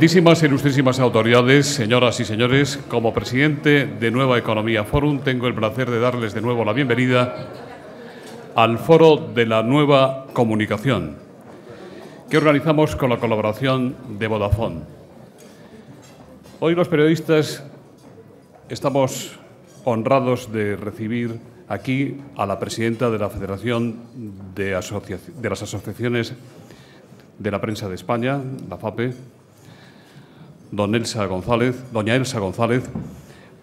y e ilustrísimas autoridades, señoras y señores, como presidente de Nueva Economía Forum, tengo el placer de darles de nuevo la bienvenida al Foro de la Nueva Comunicación, que organizamos con la colaboración de Vodafone. Hoy los periodistas estamos honrados de recibir aquí a la presidenta de la Federación de, de las Asociaciones de la Prensa de España, la FAPE, don Elsa González, doña Elsa González,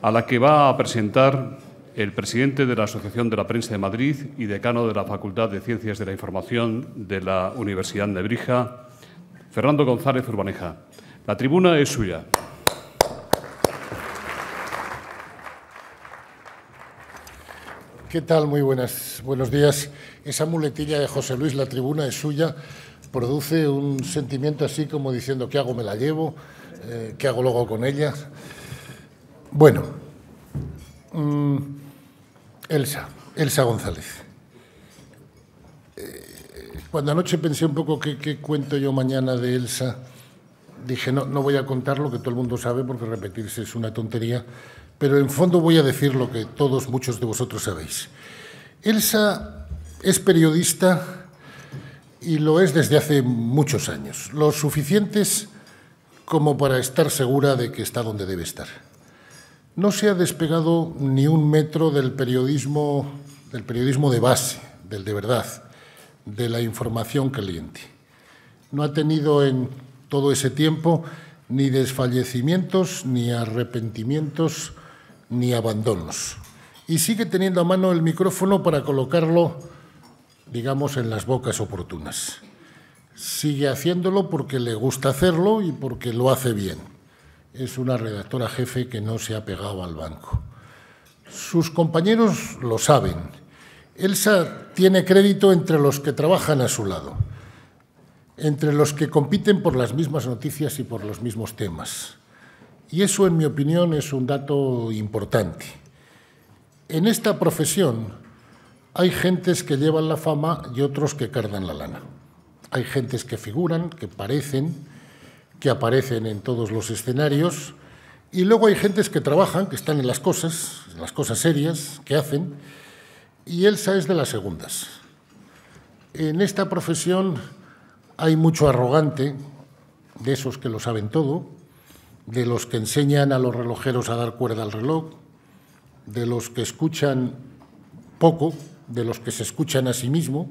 a la que va a presentar el presidente de la Asociación de la Prensa de Madrid y decano de la Facultad de Ciencias de la Información de la Universidad de Brija, Fernando González Urbaneja. La tribuna es suya. ¿Qué tal? Muy buenas, buenos días. Esa muletilla de José Luis, la tribuna es suya, produce un sentimiento así como diciendo, ¿qué hago? ¿Me la llevo? Eh, ¿qué hago luego con ellas? Bueno, mm, Elsa, Elsa González. Eh, cuando anoche pensé un poco qué, cuento yo mañana de Elsa, dije, no, no voy a contar lo que todo el mundo sabe porque repetirse es una tontería, pero en fondo voy a decir lo que todos, muchos de vosotros sabéis. Elsa es periodista y lo es desde hace muchos años, los suficientes como para estar segura de que está donde debe estar. No se ha despegado ni un metro del periodismo, del periodismo de base, del de verdad, de la información caliente. No ha tenido en todo ese tiempo ni desfallecimientos, ni arrepentimientos, ni abandonos. Y sigue teniendo a mano el micrófono para colocarlo, digamos, en las bocas oportunas sigue haciéndolo porque le gusta hacerlo y porque lo hace bien. Es una redactora jefe que no se ha pegado al banco. Sus compañeros lo saben. Elsa tiene crédito entre los que trabajan a su lado, entre los que compiten por las mismas noticias y por los mismos temas. Y eso, en mi opinión, es un dato importante. En esta profesión hay gentes que llevan la fama y otros que cargan la lana. Hay gentes que figuran, que parecen, que aparecen en todos los escenarios, y luego hay gentes que trabajan, que están en las cosas, en las cosas serias, que hacen, y Elsa es de las segundas. En esta profesión hay mucho arrogante, de esos que lo saben todo, de los que enseñan a los relojeros a dar cuerda al reloj, de los que escuchan poco, de los que se escuchan a sí mismos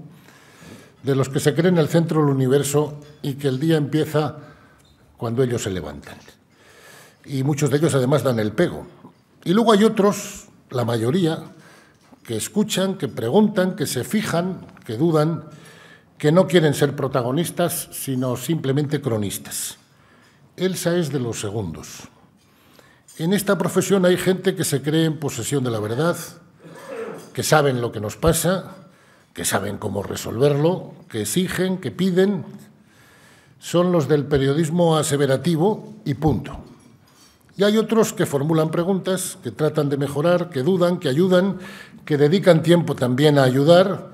de los que se creen el centro del universo y que el día empieza cuando ellos se levantan. Y muchos de ellos además dan el pego. Y luego hay otros, la mayoría, que escuchan, que preguntan, que se fijan, que dudan, que no quieren ser protagonistas, sino simplemente cronistas. Elsa es de los segundos. En esta profesión hay gente que se cree en posesión de la verdad, que saben lo que nos pasa, que saben cómo resolverlo, que exigen, que piden, son los del periodismo aseverativo y punto. Y hay otros que formulan preguntas, que tratan de mejorar, que dudan, que ayudan, que dedican tiempo también a ayudar,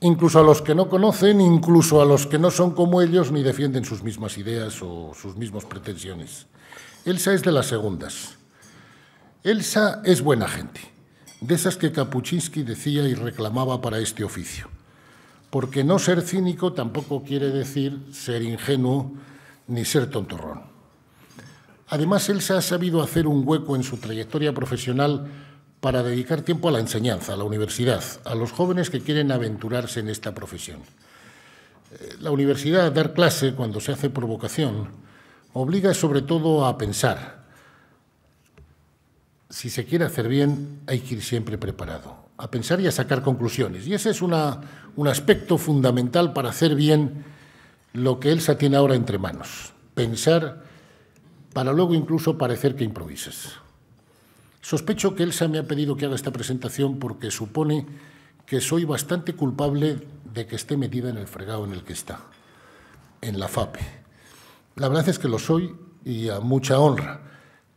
incluso a los que no conocen, incluso a los que no son como ellos ni defienden sus mismas ideas o sus mismas pretensiones. Elsa es de las segundas. Elsa es buena gente de esas que Kapuczynski decía y reclamaba para este oficio. Porque no ser cínico tampoco quiere decir ser ingenuo ni ser tontorrón. Además, él se ha sabido hacer un hueco en su trayectoria profesional para dedicar tiempo a la enseñanza, a la universidad, a los jóvenes que quieren aventurarse en esta profesión. Eh, la universidad, dar clase cuando se hace por vocación, obliga sobre todo a pensar, si se quiere hacer bien, hay que ir siempre preparado, a pensar y a sacar conclusiones. Y ese es un aspecto fundamental para hacer bien lo que Elsa tiene ahora entre manos. Pensar para luego incluso parecer que improvises. Sospecho que Elsa me ha pedido que haga esta presentación porque supone que soy bastante culpable de que esté metida en el fregado en el que está, en la FAPE. La verdad es que lo soy y a mucha honra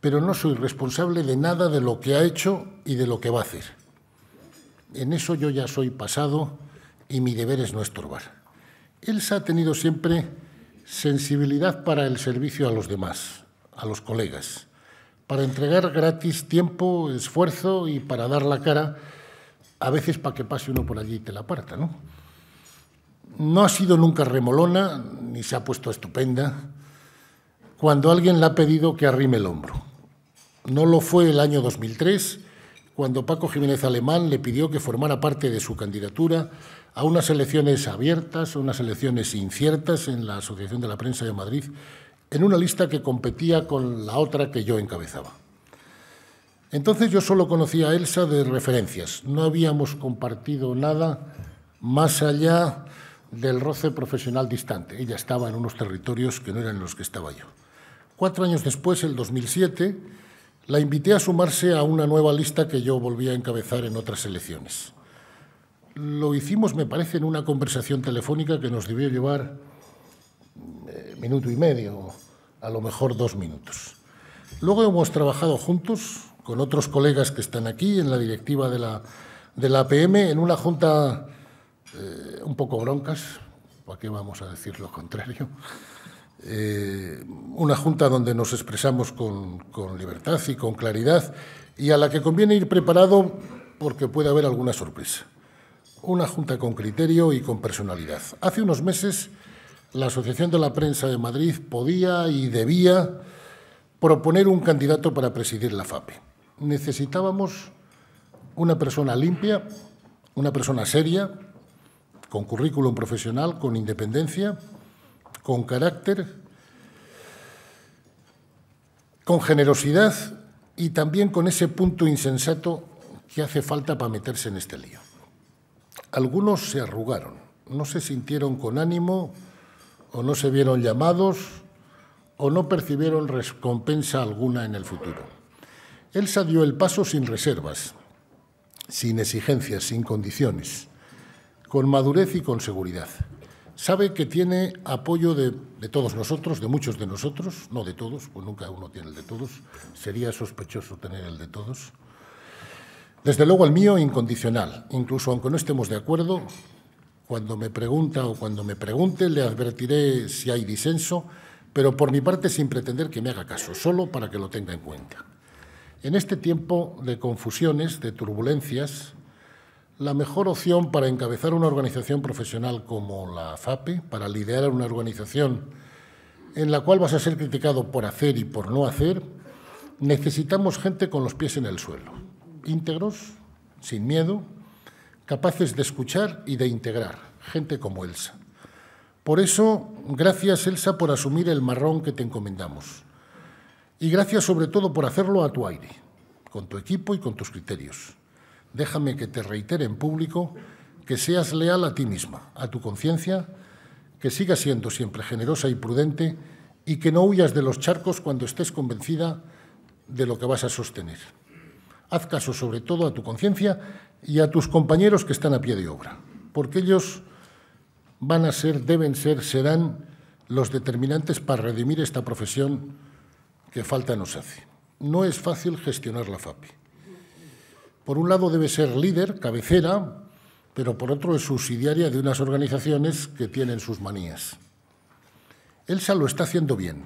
pero no soy responsable de nada de lo que ha hecho y de lo que va a hacer. En eso yo ya soy pasado y mi deber es no estorbar. Elsa ha tenido siempre sensibilidad para el servicio a los demás, a los colegas, para entregar gratis tiempo, esfuerzo y para dar la cara, a veces para que pase uno por allí y te la aparta, ¿no? No ha sido nunca remolona, ni se ha puesto estupenda, cuando alguien le ha pedido que arrime el hombro. No lo fue el año 2003, cuando Paco Jiménez Alemán le pidió que formara parte de su candidatura a unas elecciones abiertas, a unas elecciones inciertas en la Asociación de la Prensa de Madrid, en una lista que competía con la otra que yo encabezaba. Entonces yo solo conocía a Elsa de referencias, no habíamos compartido nada más allá del roce profesional distante. Ella estaba en unos territorios que no eran los que estaba yo. Cuatro años después, el 2007, la invité a sumarse a una nueva lista que yo volví a encabezar en otras elecciones. Lo hicimos, me parece, en una conversación telefónica que nos debió llevar eh, minuto y medio, a lo mejor dos minutos. Luego hemos trabajado juntos con otros colegas que están aquí en la directiva de la, de APM en una junta eh, un poco broncas, ¿para qué vamos a decir lo contrario? Eh, una junta donde nos expresamos con, con libertad y con claridad y a la que conviene ir preparado porque puede haber alguna sorpresa. Una junta con criterio y con personalidad. Hace unos meses la Asociación de la Prensa de Madrid podía y debía proponer un candidato para presidir la FAPE. Necesitábamos una persona limpia, una persona seria, con currículum profesional, con independencia, con carácter, con generosidad y también con ese punto insensato que hace falta para meterse en este lío. Algunos se arrugaron, no se sintieron con ánimo o no se vieron llamados o no percibieron recompensa alguna en el futuro. Él dio el paso sin reservas, sin exigencias, sin condiciones, con madurez y con seguridad sabe que tiene apoyo de, todos nosotros, de muchos de nosotros, no de todos, pues nunca uno tiene el de todos, sería sospechoso tener el de todos. Desde luego el mío incondicional, incluso aunque no estemos de acuerdo, cuando me pregunta o cuando me pregunte le advertiré si hay disenso, pero por mi parte sin pretender que me haga caso, solo para que lo tenga en cuenta. En este tiempo de confusiones, de turbulencias, la mejor opción para encabezar una organización profesional como la FAPE, para liderar una organización en la cual vas a ser criticado por hacer y por no hacer, necesitamos gente con los pies en el suelo, íntegros, sin miedo, capaces de escuchar y de integrar, gente como Elsa. Por eso, gracias Elsa por asumir el marrón que te encomendamos. Y gracias sobre todo por hacerlo a tu aire, con tu equipo y con tus criterios déjame que te reitere en público que seas leal a ti misma, a tu conciencia, que sigas siendo siempre generosa y prudente y que no huyas de los charcos cuando estés convencida de lo que vas a sostener. Haz caso sobre todo a tu conciencia y a tus compañeros que están a pie de obra, porque ellos van a ser, deben ser, serán los determinantes para redimir esta profesión que falta nos hace. No es fácil gestionar la FAPI por un lado debe ser líder, cabecera, pero por otro es subsidiaria de unas organizaciones que tienen sus manías. Elsa lo está haciendo bien,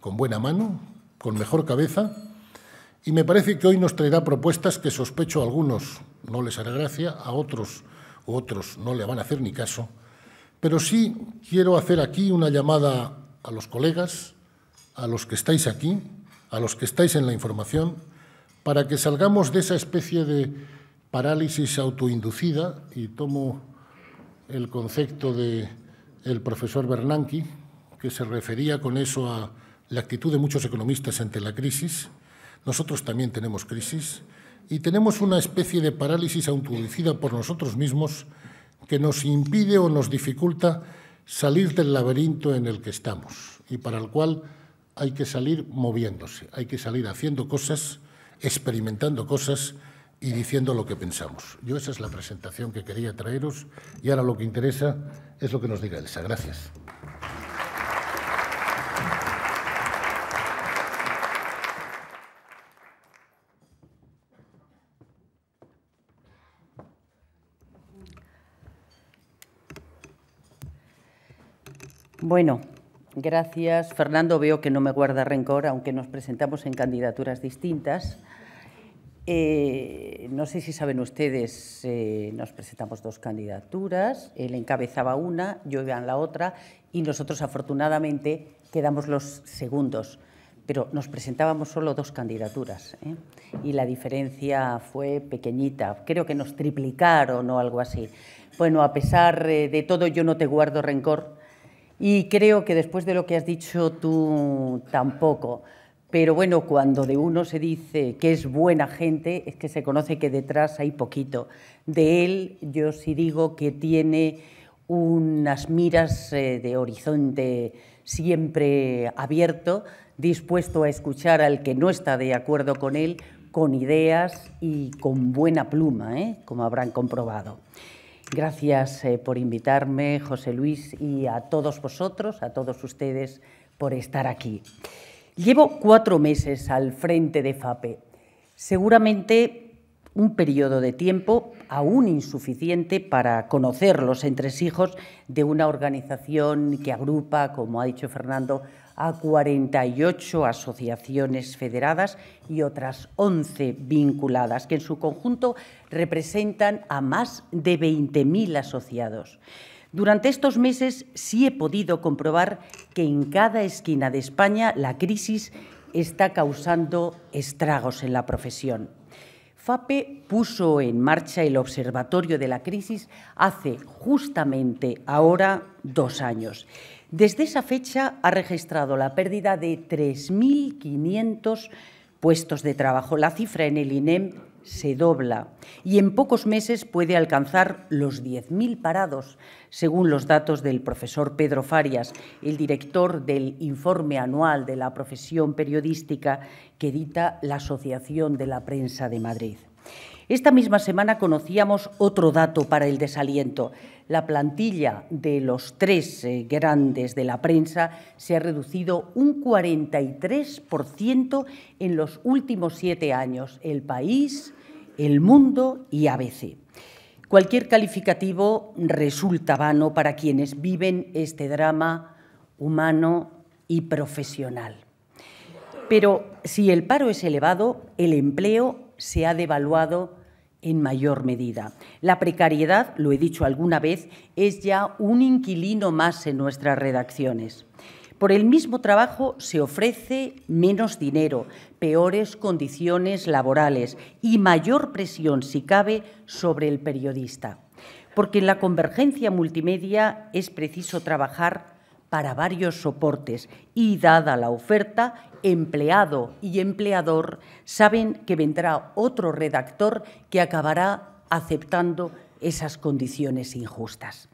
con buena mano, con mejor cabeza, y me parece que hoy nos traerá propuestas que sospecho a algunos no les hará gracia, a otros otros no le van a hacer ni caso, pero sí quiero hacer aquí una llamada a los colegas, a los que estáis aquí, a los que estáis en la información, para que salgamos de esa especie de parálisis autoinducida, y tomo el concepto del profesor Bernanke, que se refería con eso a la actitud de muchos economistas ante la crisis. Nosotros también tenemos crisis y tenemos una especie de parálisis autoinducida por nosotros mismos que nos impide o nos dificulta salir del laberinto en el que estamos y para el cual hay que salir moviéndose, hay que salir haciendo cosas experimentando cosas y diciendo lo que pensamos. Yo esa es la presentación que quería traeros y ahora lo que interesa es lo que nos diga Elsa. Gracias. Bueno, Gracias, Fernando. Veo que no me guarda rencor, aunque nos presentamos en candidaturas distintas. Eh, no sé si saben ustedes, eh, nos presentamos dos candidaturas, él encabezaba una, yo iba en la otra, y nosotros afortunadamente quedamos los segundos, pero nos presentábamos solo dos candidaturas, ¿eh? y la diferencia fue pequeñita, creo que nos triplicaron o algo así. Bueno, a pesar de todo, yo no te guardo rencor, y creo que después de lo que has dicho tú tampoco. Pero bueno, cuando de uno se dice que es buena gente, es que se conoce que detrás hay poquito. De él yo sí digo que tiene unas miras eh, de horizonte siempre abierto, dispuesto a escuchar al que no está de acuerdo con él, con ideas y con buena pluma, ¿eh? como habrán comprobado. Gracias eh, por invitarme, José Luis, y a todos vosotros, a todos ustedes, por estar aquí. Llevo cuatro meses al frente de FAPE, seguramente un periodo de tiempo aún insuficiente para conocer los entresijos de una organización que agrupa, como ha dicho Fernando, a 48 asociaciones federadas y otras 11 vinculadas, que en su conjunto representan a más de 20.000 asociados. Durante estos meses sí he podido comprobar que en cada esquina de España la crisis está causando estragos en la profesión. FAPE puso en marcha el Observatorio de la Crisis hace justamente ahora dos años desde esa fecha ha registrado la pérdida de 3.500 puestos de trabajo. La cifra en el INEM se dobla y en pocos meses puede alcanzar los 10.000 parados, según los datos del profesor Pedro Farias, el director del informe anual de la profesión periodística que edita la Asociación de la Prensa de Madrid. Esta misma semana conocíamos otro dato para el desaliento. La plantilla de los tres eh, grandes de la prensa se ha reducido un 43% en los últimos siete años. El país, el mundo y ABC. Cualquier calificativo resulta vano para quienes viven este drama humano y profesional. Pero si el paro es elevado, el empleo se ha devaluado en mayor medida. La precariedad, lo he dicho alguna vez, es ya un inquilino más en nuestras redacciones. Por el mismo trabajo se ofrece menos dinero, peores condiciones laborales y mayor presión, si cabe, sobre el periodista. Porque en la convergencia multimedia es preciso trabajar para varios soportes y, dada la oferta, empleado y empleador saben que vendrá otro redactor que acabará aceptando esas condiciones injustas.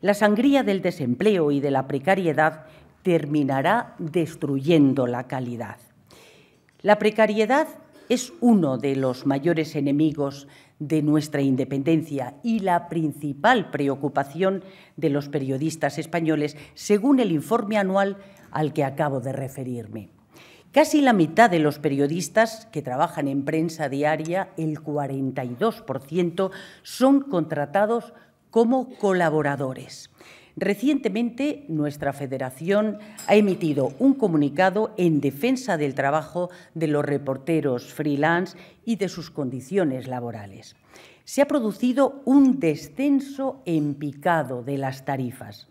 La sangría del desempleo y de la precariedad terminará destruyendo la calidad. La precariedad es uno de los mayores enemigos de nuestra independencia y la principal preocupación de los periodistas españoles, según el informe anual al que acabo de referirme. Casi la mitad de los periodistas que trabajan en prensa diaria, el 42%, son contratados como colaboradores. Recientemente, nuestra federación ha emitido un comunicado en defensa del trabajo de los reporteros freelance y de sus condiciones laborales. Se ha producido un descenso empicado picado de las tarifas.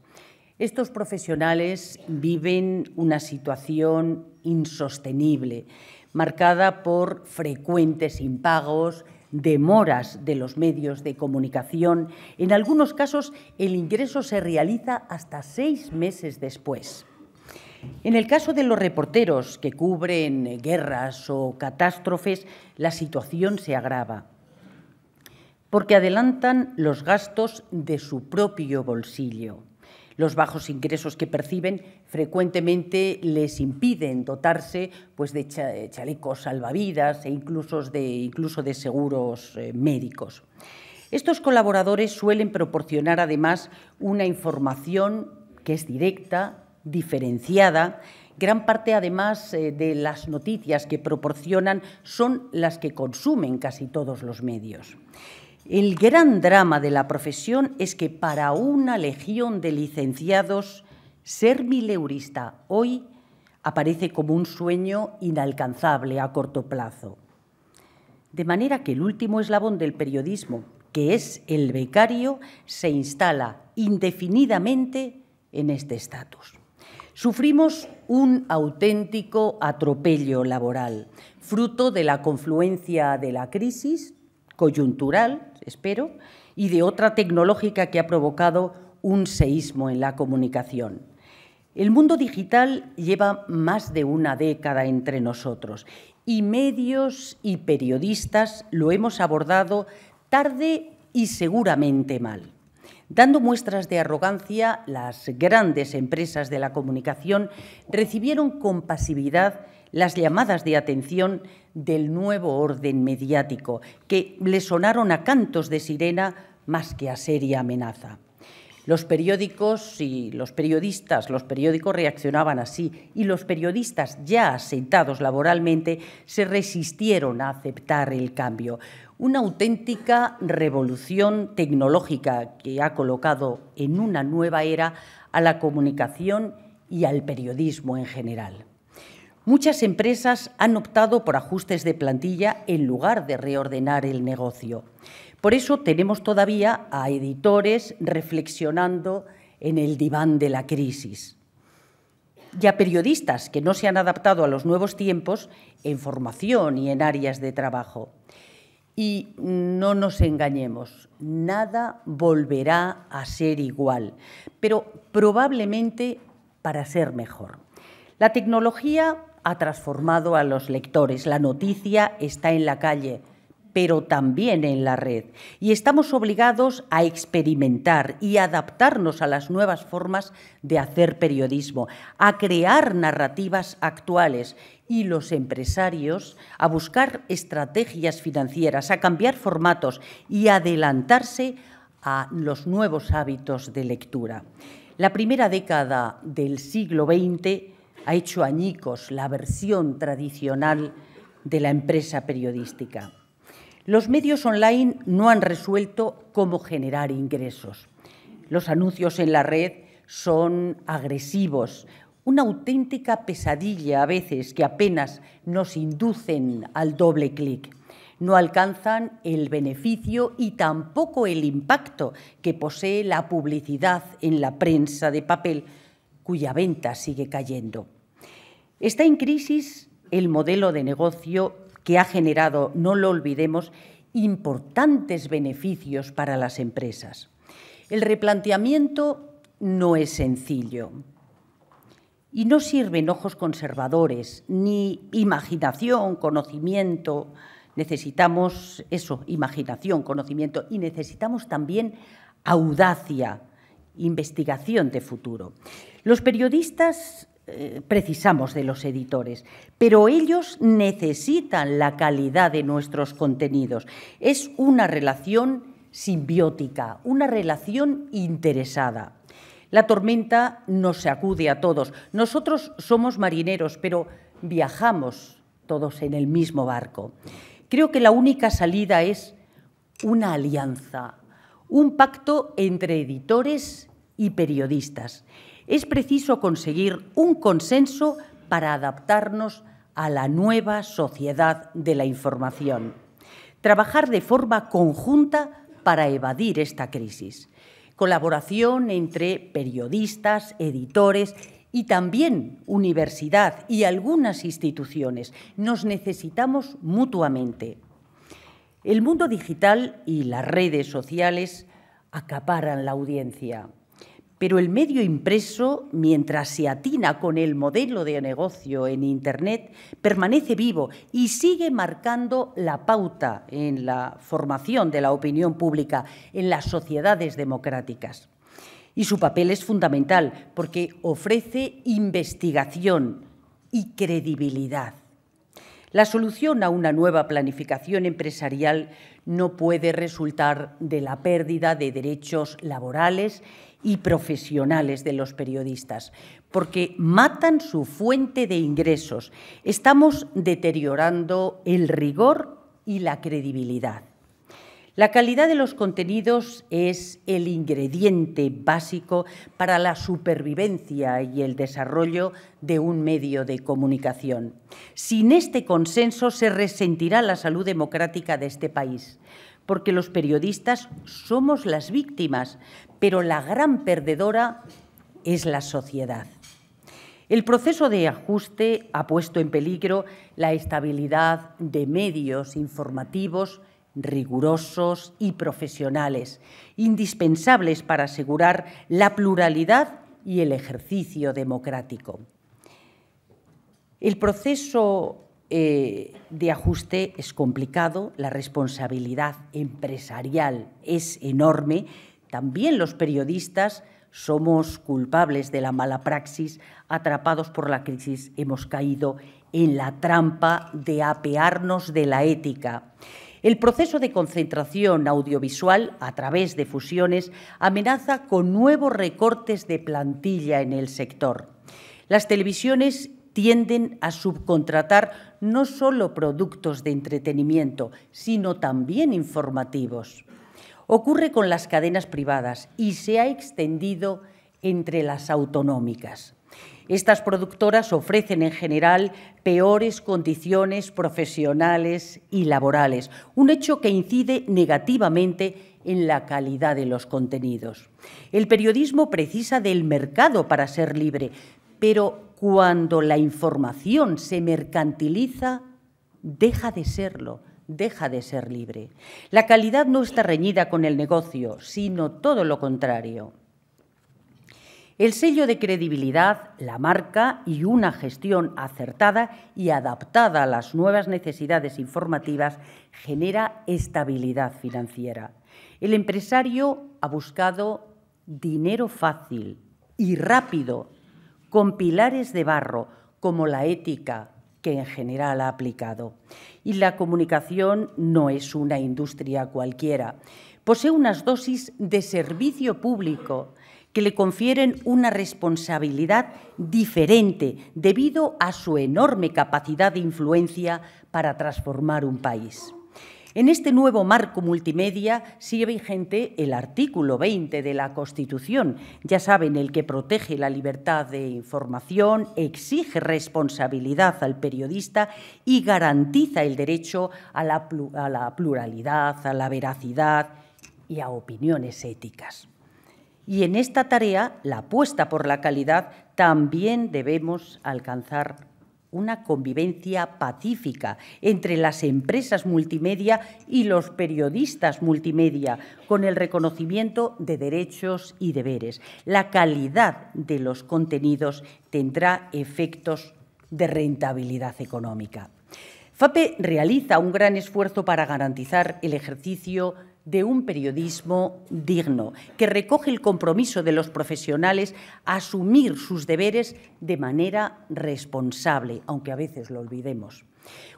Estos profesionales viven una situación insostenible, marcada por frecuentes impagos, demoras de los medios de comunicación. En algunos casos, el ingreso se realiza hasta seis meses después. En el caso de los reporteros que cubren guerras o catástrofes, la situación se agrava, porque adelantan los gastos de su propio bolsillo. Los bajos ingresos que perciben frecuentemente les impiden dotarse pues, de eh, chalecos salvavidas e incluso de, incluso de seguros eh, médicos. Estos colaboradores suelen proporcionar además una información que es directa, diferenciada. Gran parte además eh, de las noticias que proporcionan son las que consumen casi todos los medios. El gran drama de la profesión es que para una legión de licenciados, ser mileurista hoy aparece como un sueño inalcanzable a corto plazo. De manera que el último eslabón del periodismo, que es el becario, se instala indefinidamente en este estatus. Sufrimos un auténtico atropello laboral, fruto de la confluencia de la crisis coyuntural espero, y de otra tecnológica que ha provocado un seísmo en la comunicación. El mundo digital lleva más de una década entre nosotros y medios y periodistas lo hemos abordado tarde y seguramente mal dando muestras de arrogancia, las grandes empresas de la comunicación recibieron con pasividad las llamadas de atención del nuevo orden mediático, que le sonaron a cantos de sirena más que a seria amenaza. Los periódicos y los periodistas, los periódicos reaccionaban así y los periodistas ya asentados laboralmente se resistieron a aceptar el cambio. Una auténtica revolución tecnológica que ha colocado en una nueva era a la comunicación y al periodismo en general muchas empresas han optado por ajustes de plantilla en lugar de reordenar el negocio. Por eso tenemos todavía a editores reflexionando en el diván de la crisis y a periodistas que no se han adaptado a los nuevos tiempos en formación y en áreas de trabajo. Y no nos engañemos, nada volverá a ser igual, pero probablemente para ser mejor. La tecnología ha transformado a los lectores. La noticia está en la calle, pero también en la red. Y estamos obligados a experimentar y adaptarnos a las nuevas formas de hacer periodismo, a crear narrativas actuales y los empresarios a buscar estrategias financieras, a cambiar formatos y adelantarse a los nuevos hábitos de lectura. La primera década del siglo XX ha hecho añicos la versión tradicional de la empresa periodística. Los medios online no han resuelto cómo generar ingresos. Los anuncios en la red son agresivos, una auténtica pesadilla a veces que apenas nos inducen al doble clic. No alcanzan el beneficio y tampoco el impacto que posee la publicidad en la prensa de papel, cuya venta sigue cayendo. Está en crisis el modelo de negocio que ha generado, no lo olvidemos, importantes beneficios para las empresas. El replanteamiento no es sencillo y no sirven ojos conservadores, ni imaginación, conocimiento. Necesitamos eso, imaginación, conocimiento y necesitamos también audacia, investigación de futuro. Los periodistas eh, precisamos de los editores, pero ellos necesitan la calidad de nuestros contenidos. Es una relación simbiótica, una relación interesada. La tormenta nos acude a todos. Nosotros somos marineros, pero viajamos todos en el mismo barco. Creo que la única salida es una alianza, un pacto entre editores y periodistas es preciso conseguir un consenso para adaptarnos a la nueva sociedad de la información. Trabajar de forma conjunta para evadir esta crisis. Colaboración entre periodistas, editores y también universidad y algunas instituciones. Nos necesitamos mutuamente. El mundo digital y las redes sociales acaparan la audiencia. Pero el medio impreso, mientras se atina con el modelo de negocio en Internet, permanece vivo y sigue marcando la pauta en la formación de la opinión pública en las sociedades democráticas. Y su papel es fundamental porque ofrece investigación y credibilidad. La solución a una nueva planificación empresarial no puede resultar de la pérdida de derechos laborales y profesionales de los periodistas, porque matan su fuente de ingresos. Estamos deteriorando el rigor y la credibilidad. La calidad de los contenidos es el ingrediente básico para la supervivencia y el desarrollo de un medio de comunicación. Sin este consenso se resentirá la salud democrática de este país, porque los periodistas somos las víctimas, pero la gran perdedora es la sociedad. El proceso de ajuste ha puesto en peligro la estabilidad de medios informativos rigurosos y profesionales, indispensables para asegurar la pluralidad y el ejercicio democrático. El proceso eh, de ajuste es complicado, la responsabilidad empresarial es enorme también los periodistas somos culpables de la mala praxis, atrapados por la crisis, hemos caído en la trampa de apearnos de la ética. El proceso de concentración audiovisual a través de fusiones amenaza con nuevos recortes de plantilla en el sector. Las televisiones tienden a subcontratar no solo productos de entretenimiento, sino también informativos ocurre con las cadenas privadas y se ha extendido entre las autonómicas. Estas productoras ofrecen en general peores condiciones profesionales y laborales, un hecho que incide negativamente en la calidad de los contenidos. El periodismo precisa del mercado para ser libre, pero cuando la información se mercantiliza, deja de serlo deja de ser libre. La calidad no está reñida con el negocio, sino todo lo contrario. El sello de credibilidad, la marca y una gestión acertada y adaptada a las nuevas necesidades informativas genera estabilidad financiera. El empresario ha buscado dinero fácil y rápido, con pilares de barro como la ética, que en general ha aplicado. Y la comunicación no es una industria cualquiera. Posee unas dosis de servicio público que le confieren una responsabilidad diferente debido a su enorme capacidad de influencia para transformar un país. En este nuevo marco multimedia sigue vigente el artículo 20 de la Constitución, ya saben, el que protege la libertad de información, exige responsabilidad al periodista y garantiza el derecho a la, a la pluralidad, a la veracidad y a opiniones éticas. Y en esta tarea, la apuesta por la calidad, también debemos alcanzar una convivencia pacífica entre las empresas multimedia y los periodistas multimedia, con el reconocimiento de derechos y deberes. La calidad de los contenidos tendrá efectos de rentabilidad económica. FAPE realiza un gran esfuerzo para garantizar el ejercicio de un periodismo digno, que recoge el compromiso de los profesionales a asumir sus deberes de manera responsable, aunque a veces lo olvidemos.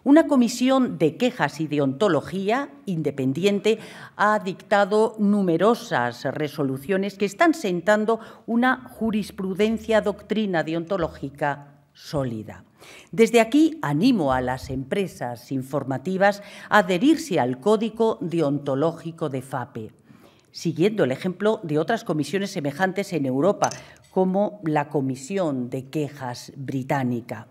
Una comisión de quejas y deontología independiente ha dictado numerosas resoluciones que están sentando una jurisprudencia doctrina deontológica sólida. Desde aquí animo a las empresas informativas a adherirse al código deontológico de FAPE, siguiendo el ejemplo de otras comisiones semejantes en Europa, como la Comisión de Quejas Británica.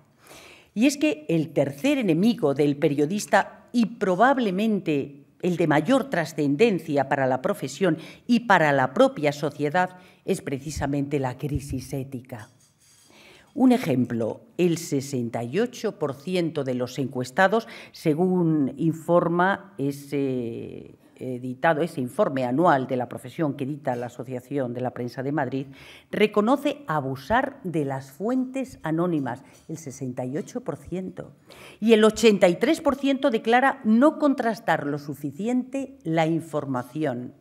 Y es que el tercer enemigo del periodista y probablemente el de mayor trascendencia para la profesión y para la propia sociedad es precisamente la crisis ética. Un ejemplo, el 68% de los encuestados, según informa ese eh, editado ese informe anual de la profesión que edita la Asociación de la Prensa de Madrid, reconoce abusar de las fuentes anónimas, el 68%, y el 83% declara no contrastar lo suficiente la información.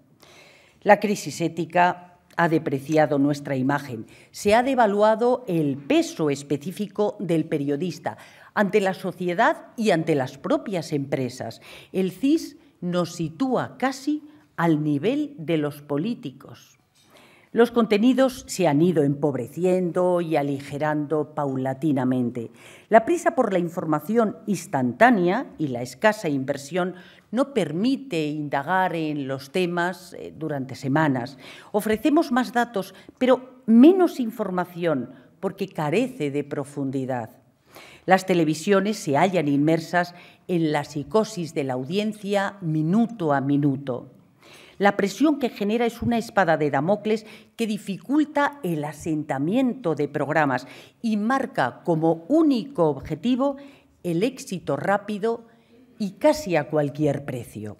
La crisis ética ha depreciado nuestra imagen, se ha devaluado el peso específico del periodista ante la sociedad y ante las propias empresas. El CIS nos sitúa casi al nivel de los políticos. Los contenidos se han ido empobreciendo y aligerando paulatinamente. La prisa por la información instantánea y la escasa inversión no permite indagar en los temas eh, durante semanas. Ofrecemos más datos, pero menos información porque carece de profundidad. Las televisiones se hallan inmersas en la psicosis de la audiencia minuto a minuto. La presión que genera es una espada de Damocles que dificulta el asentamiento de programas y marca como único objetivo el éxito rápido y casi a cualquier precio.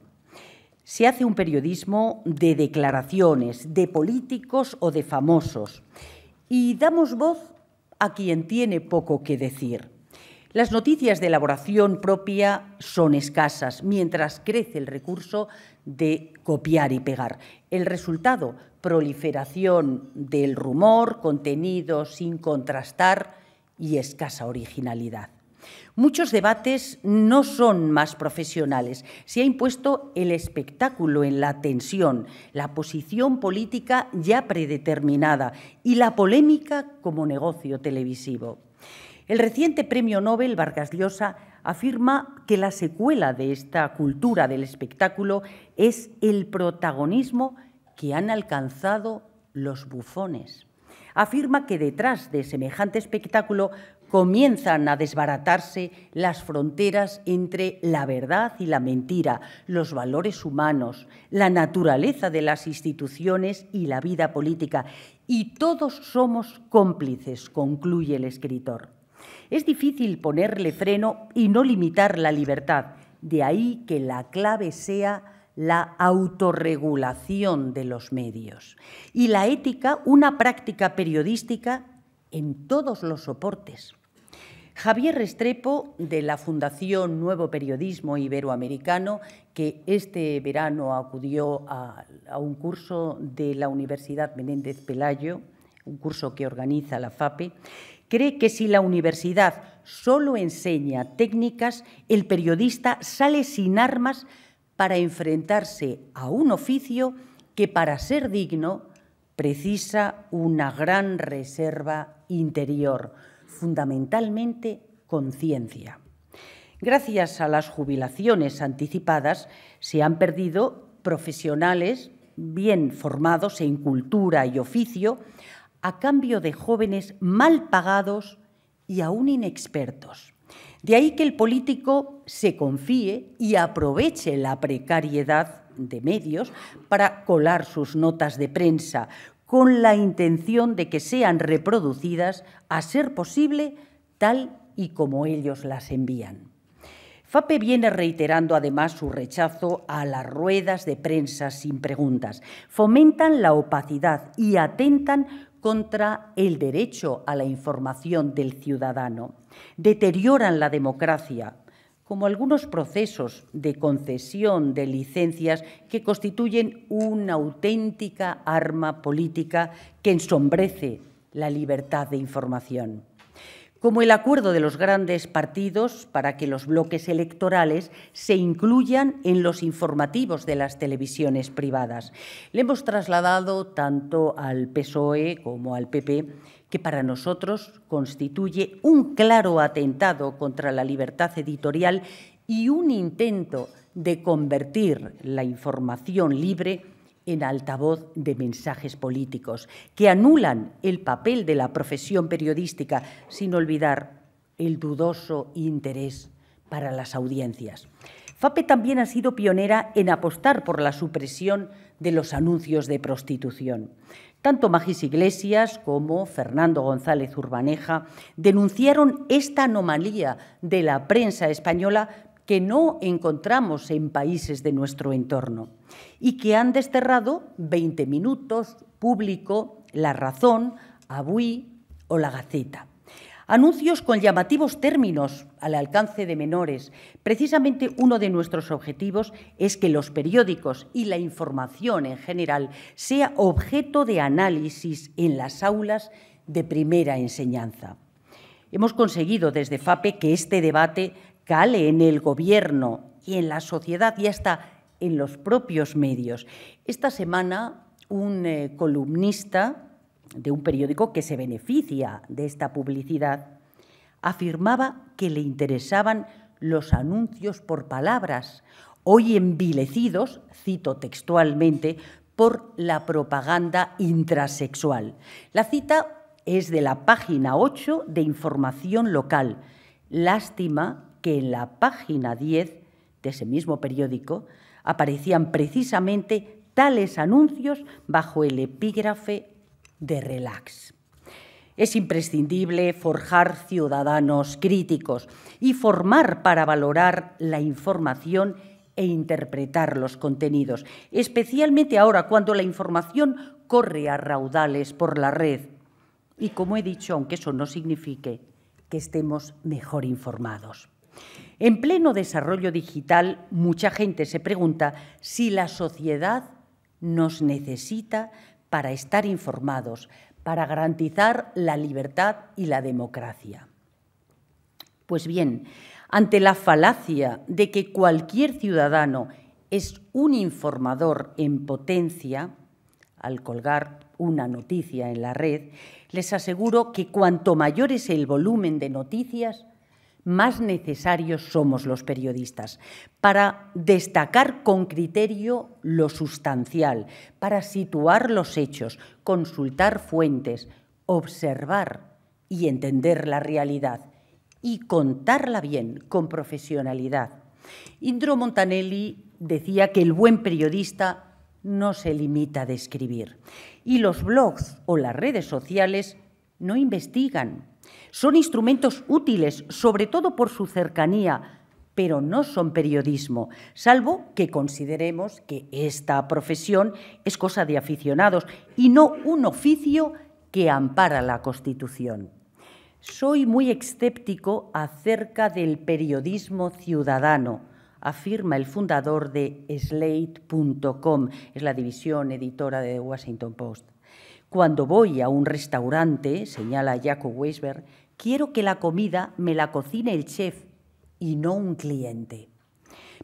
Se hace un periodismo de declaraciones, de políticos o de famosos y damos voz a quien tiene poco que decir. Las noticias de elaboración propia son escasas, mientras crece el recurso de copiar y pegar. El resultado, proliferación del rumor, contenido sin contrastar y escasa originalidad. Muchos debates no son más profesionales. Se ha impuesto el espectáculo en la tensión, la posición política ya predeterminada y la polémica como negocio televisivo. El reciente premio Nobel Vargas Llosa afirma que la secuela de esta cultura del espectáculo es el protagonismo que han alcanzado los bufones. Afirma que detrás de semejante espectáculo comienzan a desbaratarse las fronteras entre la verdad y la mentira, los valores humanos, la naturaleza de las instituciones y la vida política. Y todos somos cómplices, concluye el escritor. Es difícil ponerle freno y no limitar la libertad. De ahí que la clave sea la autorregulación de los medios y la ética una práctica periodística en todos los soportes. Javier Restrepo, de la Fundación Nuevo Periodismo Iberoamericano, que este verano acudió a, un curso de la Universidad Menéndez Pelayo, un curso que organiza la FAPE, cree que si la universidad solo enseña técnicas, el periodista sale sin armas para enfrentarse a un oficio que para ser digno precisa una gran reserva interior, fundamentalmente conciencia. Gracias a las jubilaciones anticipadas se han perdido profesionales bien formados en cultura y oficio, a cambio de jóvenes mal pagados y aún inexpertos. De ahí que el político se confíe y aproveche la precariedad de medios para colar sus notas de prensa con la intención de que sean reproducidas, a ser posible, tal y como ellos las envían. FAPE viene reiterando además su rechazo a las ruedas de prensa sin preguntas. Fomentan la opacidad y atentan contra el derecho a la información del ciudadano, deterioran la democracia, como algunos procesos de concesión de licencias que constituyen una auténtica arma política que ensombrece la libertad de información como el acuerdo de los grandes partidos para que los bloques electorales se incluyan en los informativos de las televisiones privadas. Le hemos trasladado tanto al PSOE como al PP que para nosotros constituye un claro atentado contra la libertad editorial y un intento de convertir la información libre en altavoz de mensajes políticos, que anulan el papel de la profesión periodística, sin olvidar el dudoso interés para las audiencias. FAPE también ha sido pionera en apostar por la supresión de los anuncios de prostitución. Tanto Magis Iglesias como Fernando González Urbaneja denunciaron esta anomalía de la prensa española, que no encontramos en países de nuestro entorno y que han desterrado 20 minutos, Público, La Razón, Abuí o La Gaceta. Anuncios con llamativos términos al alcance de menores. Precisamente uno de nuestros objetivos es que los periódicos y la información en general sea objeto de análisis en las aulas de primera enseñanza. Hemos conseguido desde FAPE que este debate cale en el gobierno y en la sociedad y hasta en los propios medios. Esta semana un eh, columnista de un periódico que se beneficia de esta publicidad afirmaba que le interesaban los anuncios por palabras, hoy envilecidos, cito textualmente, por la propaganda intrasexual. La cita es de la página 8 de Información Local. Lástima que en la página 10 de ese mismo periódico aparecían precisamente tales anuncios bajo el epígrafe de relax. Es imprescindible forjar ciudadanos críticos y formar para valorar la información e interpretar los contenidos, especialmente ahora cuando la información corre a raudales por la red. Y como he dicho, aunque eso no signifique que estemos mejor informados. En pleno desarrollo digital, mucha gente se pregunta si la sociedad nos necesita para estar informados, para garantizar la libertad y la democracia. Pues bien, ante la falacia de que cualquier ciudadano es un informador en potencia, al colgar una noticia en la red, les aseguro que cuanto mayor es el volumen de noticias, más necesarios somos los periodistas, para destacar con criterio lo sustancial, para situar los hechos, consultar fuentes, observar y entender la realidad y contarla bien, con profesionalidad. Indro Montanelli decía que el buen periodista no se limita a describir y los blogs o las redes sociales no investigan, son instrumentos útiles, sobre todo por su cercanía, pero no son periodismo, salvo que consideremos que esta profesión es cosa de aficionados y no un oficio que ampara la Constitución. Soy muy escéptico acerca del periodismo ciudadano, afirma el fundador de Slate.com, es la división editora de Washington Post. Cuando voy a un restaurante, señala Jacob Weisberg, quiero que la comida me la cocine el chef y no un cliente.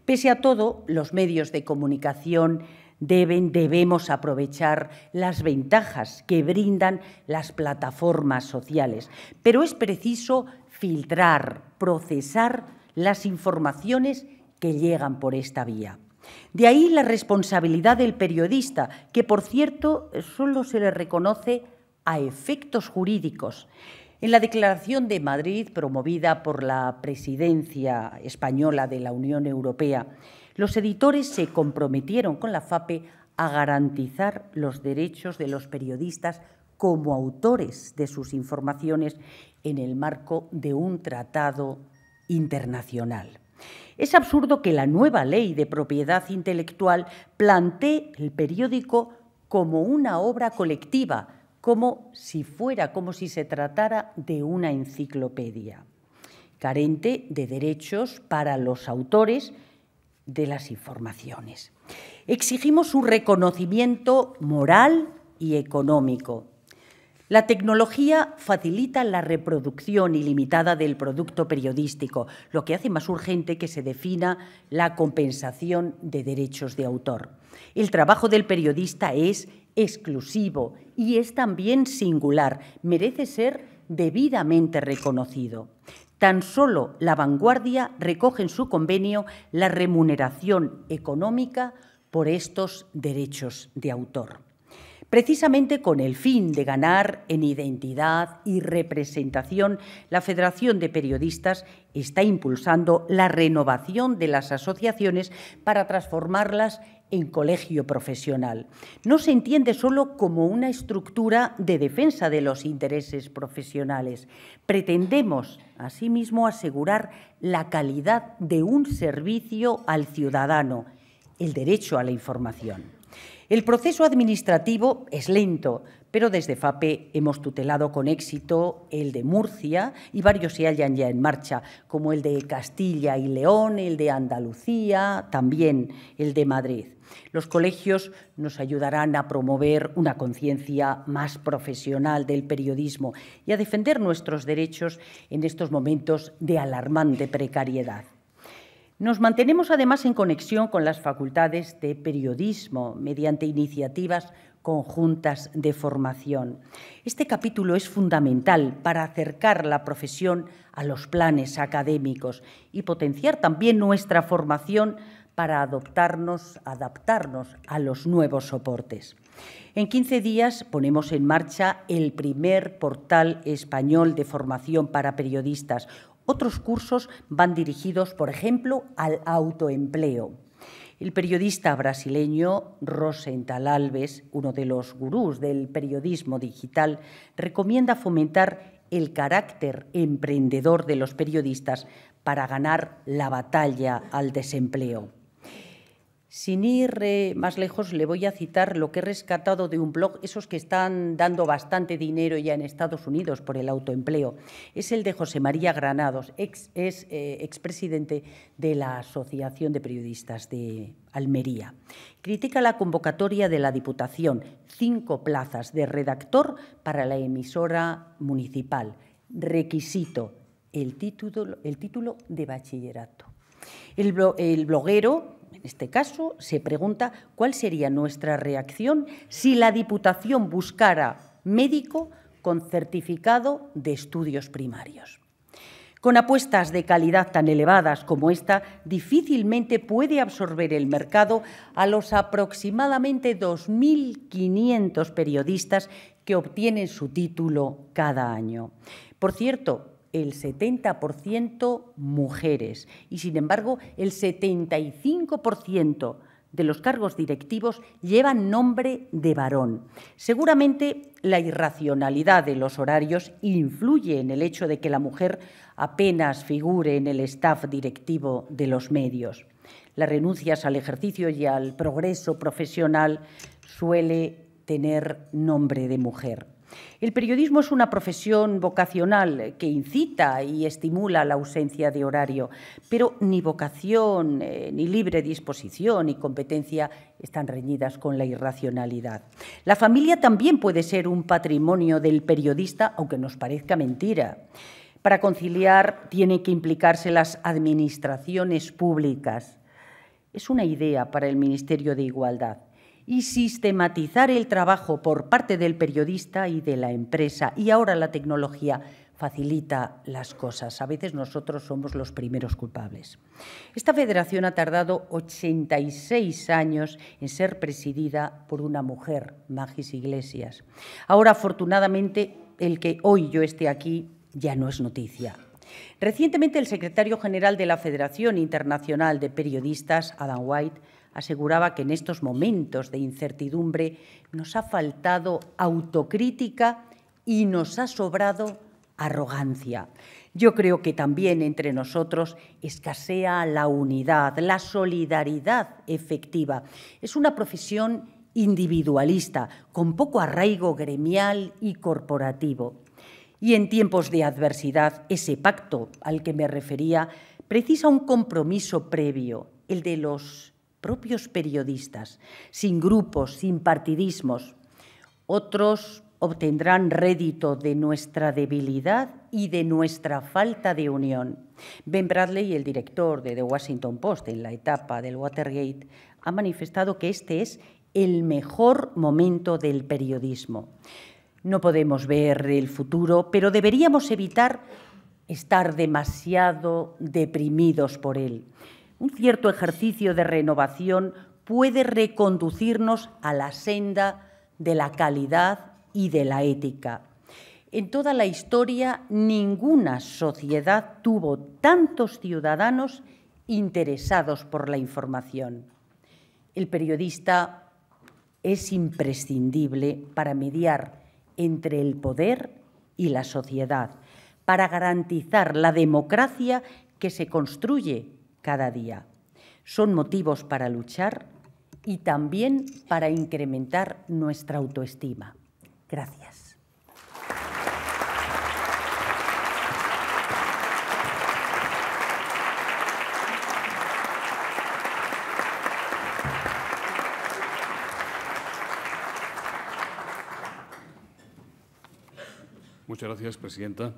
Pese a todo, los medios de comunicación deben, debemos aprovechar las ventajas que brindan las plataformas sociales, pero es preciso filtrar, procesar las informaciones que llegan por esta vía. De ahí la responsabilidad del periodista, que por cierto solo se le reconoce a efectos jurídicos. En la Declaración de Madrid, promovida por la Presidencia española de la Unión Europea, los editores se comprometieron con la FAPE a garantizar los derechos de los periodistas como autores de sus informaciones en el marco de un tratado internacional. Es absurdo que la nueva ley de propiedad intelectual plantee el periódico como una obra colectiva, como si fuera, como si se tratara de una enciclopedia, carente de derechos para los autores de las informaciones. Exigimos su reconocimiento moral y económico, la tecnología facilita la reproducción ilimitada del producto periodístico, lo que hace más urgente que se defina la compensación de derechos de autor. El trabajo del periodista es exclusivo y es también singular, merece ser debidamente reconocido. Tan solo La Vanguardia recoge en su convenio la remuneración económica por estos derechos de autor. Precisamente con el fin de ganar en identidad y representación, la Federación de Periodistas está impulsando la renovación de las asociaciones para transformarlas en colegio profesional. No se entiende solo como una estructura de defensa de los intereses profesionales. Pretendemos, asimismo, asegurar la calidad de un servicio al ciudadano, el derecho a la información. El proceso administrativo es lento, pero desde FAPE hemos tutelado con éxito el de Murcia y varios se hallan ya en marcha, como el de Castilla y León, el de Andalucía, también el de Madrid. Los colegios nos ayudarán a promover una conciencia más profesional del periodismo y a defender nuestros derechos en estos momentos de alarmante precariedad. Nos mantenemos además en conexión con las facultades de periodismo mediante iniciativas conjuntas de formación. Este capítulo es fundamental para acercar la profesión a los planes académicos y potenciar también nuestra formación para adoptarnos, adaptarnos a los nuevos soportes. En 15 días ponemos en marcha el primer portal español de formación para periodistas, otros cursos van dirigidos, por ejemplo, al autoempleo. El periodista brasileño Rosenthal Alves, uno de los gurús del periodismo digital, recomienda fomentar el carácter emprendedor de los periodistas para ganar la batalla al desempleo. Sin ir eh, más lejos, le voy a citar lo que he rescatado de un blog, esos que están dando bastante dinero ya en Estados Unidos por el autoempleo. Es el de José María Granados, ex, es eh, expresidente de la Asociación de Periodistas de Almería. Critica la convocatoria de la Diputación, cinco plazas de redactor para la emisora municipal. Requisito, el título, el título de bachillerato. el bloguero este caso se pregunta cuál sería nuestra reacción si la Diputación buscara médico con certificado de estudios primarios. Con apuestas de calidad tan elevadas como esta, difícilmente puede absorber el mercado a los aproximadamente 2.500 periodistas que obtienen su título cada año. Por cierto, el 70% mujeres y, sin embargo, el 75% de los cargos directivos llevan nombre de varón. Seguramente la irracionalidad de los horarios influye en el hecho de que la mujer apenas figure en el staff directivo de los medios. Las renuncias al ejercicio y al progreso profesional suele tener nombre de mujer. El periodismo es una profesión vocacional que incita y estimula la ausencia de horario, pero ni vocación, eh, ni libre disposición, ni competencia están reñidas con la irracionalidad. La familia también puede ser un patrimonio del periodista, aunque nos parezca mentira. Para conciliar tiene que implicarse las administraciones públicas. Es una idea para el Ministerio de Igualdad y sistematizar el trabajo por parte del periodista y de la empresa. Y ahora la tecnología facilita las cosas. A veces nosotros somos los primeros culpables. Esta federación ha tardado 86 años en ser presidida por una mujer, Magis Iglesias. Ahora, afortunadamente, el que hoy yo esté aquí ya no es noticia. Recientemente el secretario general de la Federación Internacional de Periodistas, Adam White, aseguraba que en estos momentos de incertidumbre nos ha faltado autocrítica y nos ha sobrado arrogancia. Yo creo que también entre nosotros escasea la unidad, la solidaridad efectiva. Es una profesión individualista, con poco arraigo gremial y corporativo. Y en tiempos de adversidad, ese pacto al que me refería precisa un compromiso previo, el de los propios periodistas, sin grupos, sin partidismos. Otros obtendrán rédito de nuestra debilidad y de nuestra falta de unión. Ben Bradley, el director de The Washington Post en la etapa del Watergate, ha manifestado que este es el mejor momento del periodismo. No podemos ver el futuro, pero deberíamos evitar estar demasiado deprimidos por él un cierto ejercicio de renovación puede reconducirnos a la senda de la calidad y de la ética. En toda la historia ninguna sociedad tuvo tantos ciudadanos interesados por la información. El periodista es imprescindible para mediar entre el poder y la sociedad, para garantizar la democracia que se construye cada día. Son motivos para luchar y también para incrementar nuestra autoestima. Gracias. Muchas gracias, presidenta.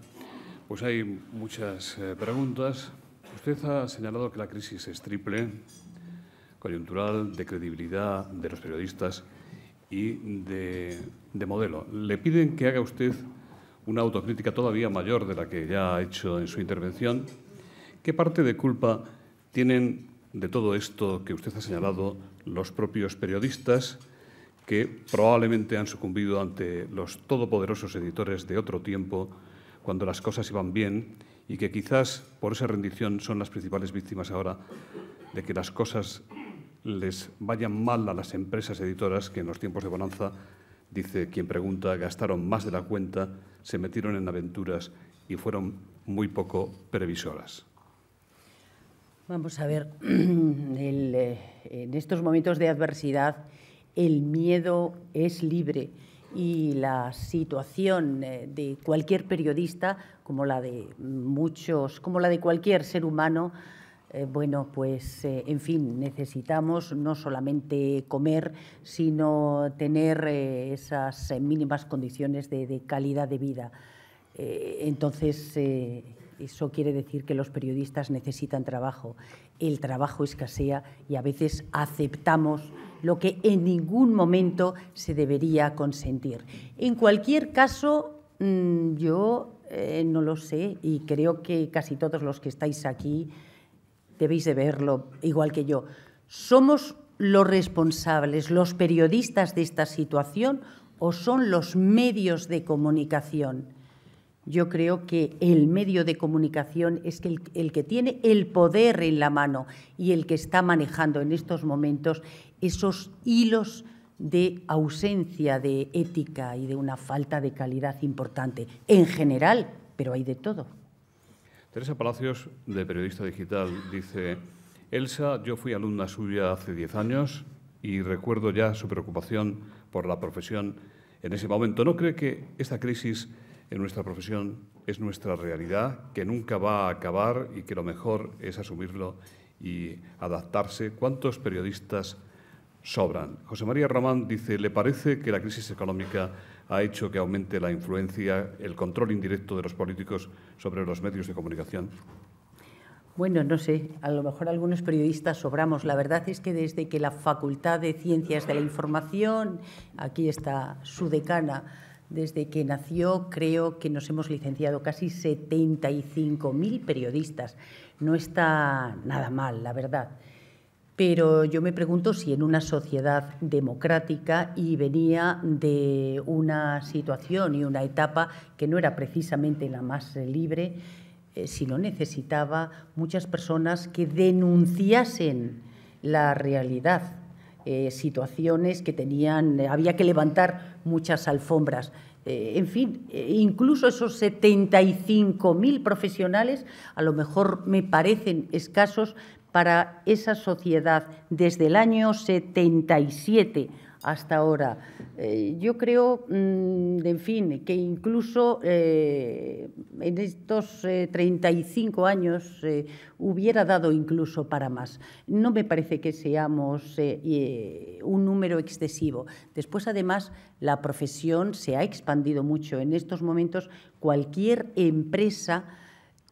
Pues hay muchas eh, preguntas. Usted ha señalado que la crisis es triple, coyuntural, de credibilidad de los periodistas y de, modelo. Le piden que haga usted una autocrítica todavía mayor de la que ya ha hecho en su intervención. ¿Qué parte de culpa tienen de todo esto que usted ha señalado los propios periodistas que probablemente han sucumbido ante los todopoderosos editores de otro tiempo cuando las cosas iban bien y que quizás por esa rendición son las principales víctimas ahora de que las cosas les vayan mal a las empresas editoras que en los tiempos de bonanza, dice quien pregunta, gastaron más de la cuenta, se metieron en aventuras y fueron muy poco previsoras. Vamos a ver, eh, en estos momentos de adversidad el miedo es libre y la situación eh, de cualquier periodista, como la de muchos, como la de cualquier ser humano, eh, bueno, pues eh, en fin, necesitamos no solamente comer, sino tener esas mínimas condiciones de, calidad de vida. entonces, eso quiere decir que los periodistas necesitan trabajo. El trabajo escasea y a veces aceptamos lo que en ningún momento se debería consentir. En cualquier caso, mm, yo eh, no lo sé y creo que casi todos los que estáis aquí debéis de verlo igual que yo. ¿Somos los responsables, los periodistas de esta situación o son los medios de comunicación? Yo creo que el medio de comunicación es el, que tiene el poder en la mano y el que está manejando en estos momentos esos hilos de ausencia de ética y de una falta de calidad importante, en general, pero hay de todo. Teresa Palacios, de Periodista Digital, dice, Elsa, yo fui alumna suya hace 10 años y recuerdo ya su preocupación por la profesión en ese momento. ¿No cree que esta crisis en nuestra profesión es nuestra realidad, que nunca va a acabar y que lo mejor es asumirlo y adaptarse. ¿Cuántos periodistas sobran? José María Román dice, ¿le parece que la crisis económica ha hecho que aumente la influencia, el control indirecto de los políticos sobre los medios de comunicación? Bueno, no sé, a lo mejor algunos periodistas sobramos. La verdad es que desde que la Facultad de Ciencias de la Información, aquí está su decana, desde que nació creo que nos hemos licenciado casi 75.000 periodistas. No está nada mal, la verdad. Pero yo me pregunto si en una sociedad democrática y venía de una situación y una etapa que no era precisamente la más libre, sino eh, si no necesitaba muchas personas que denunciasen la realidad eh, situaciones que tenían, eh, había que levantar muchas alfombras. Eh, en fin, incluso esos 75.000 profesionales a lo mejor me parecen escasos para esa sociedad desde el año 77 hasta ahora. Eh, yo creo, mm, en fin, que incluso eh, en estos 35 eh, años hubiera dado incluso para más. No me parece que seamos un número excesivo. Después, además, la profesión se ha expandido mucho. En estos momentos, cualquier empresa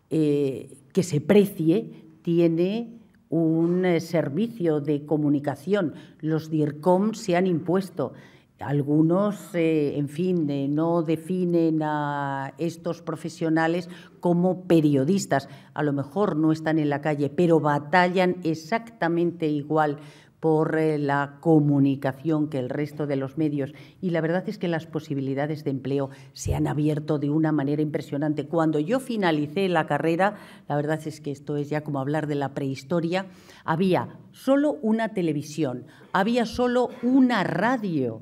que se precie tiene un eh, servicio de comunicación. Los DIRCOM se han impuesto. Algunos, eh, en fin, eh, no definen a estos profesionales como periodistas. A lo mejor no están en la calle, pero batallan exactamente igual por la comunicación que el resto de los medios. Y la verdad es que las posibilidades de empleo se han abierto de una manera impresionante. Cuando yo finalicé la carrera, la verdad es que esto es ya como hablar de la prehistoria, había solo una televisión, había solo una radio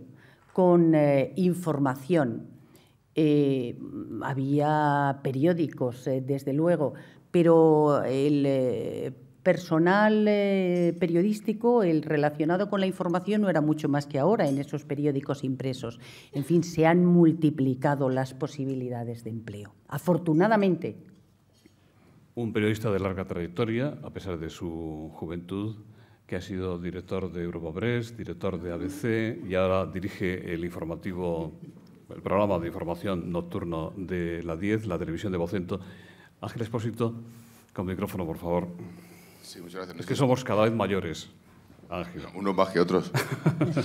con eh, información. Eh, había periódicos, eh, desde luego, pero el personal eh, periodístico, el relacionado con la información, no era mucho más que ahora en esos periódicos impresos. En fin, se han multiplicado las posibilidades de empleo. Afortunadamente. Un periodista de larga trayectoria, a pesar de su juventud, que ha sido director de Europa Press, director de ABC y ahora dirige el informativo, el programa de información nocturno de la 10, la televisión de Bocento. Ángel Espósito, con micrófono, por favor. Es que somos cada vez mayores, Unos más que otros.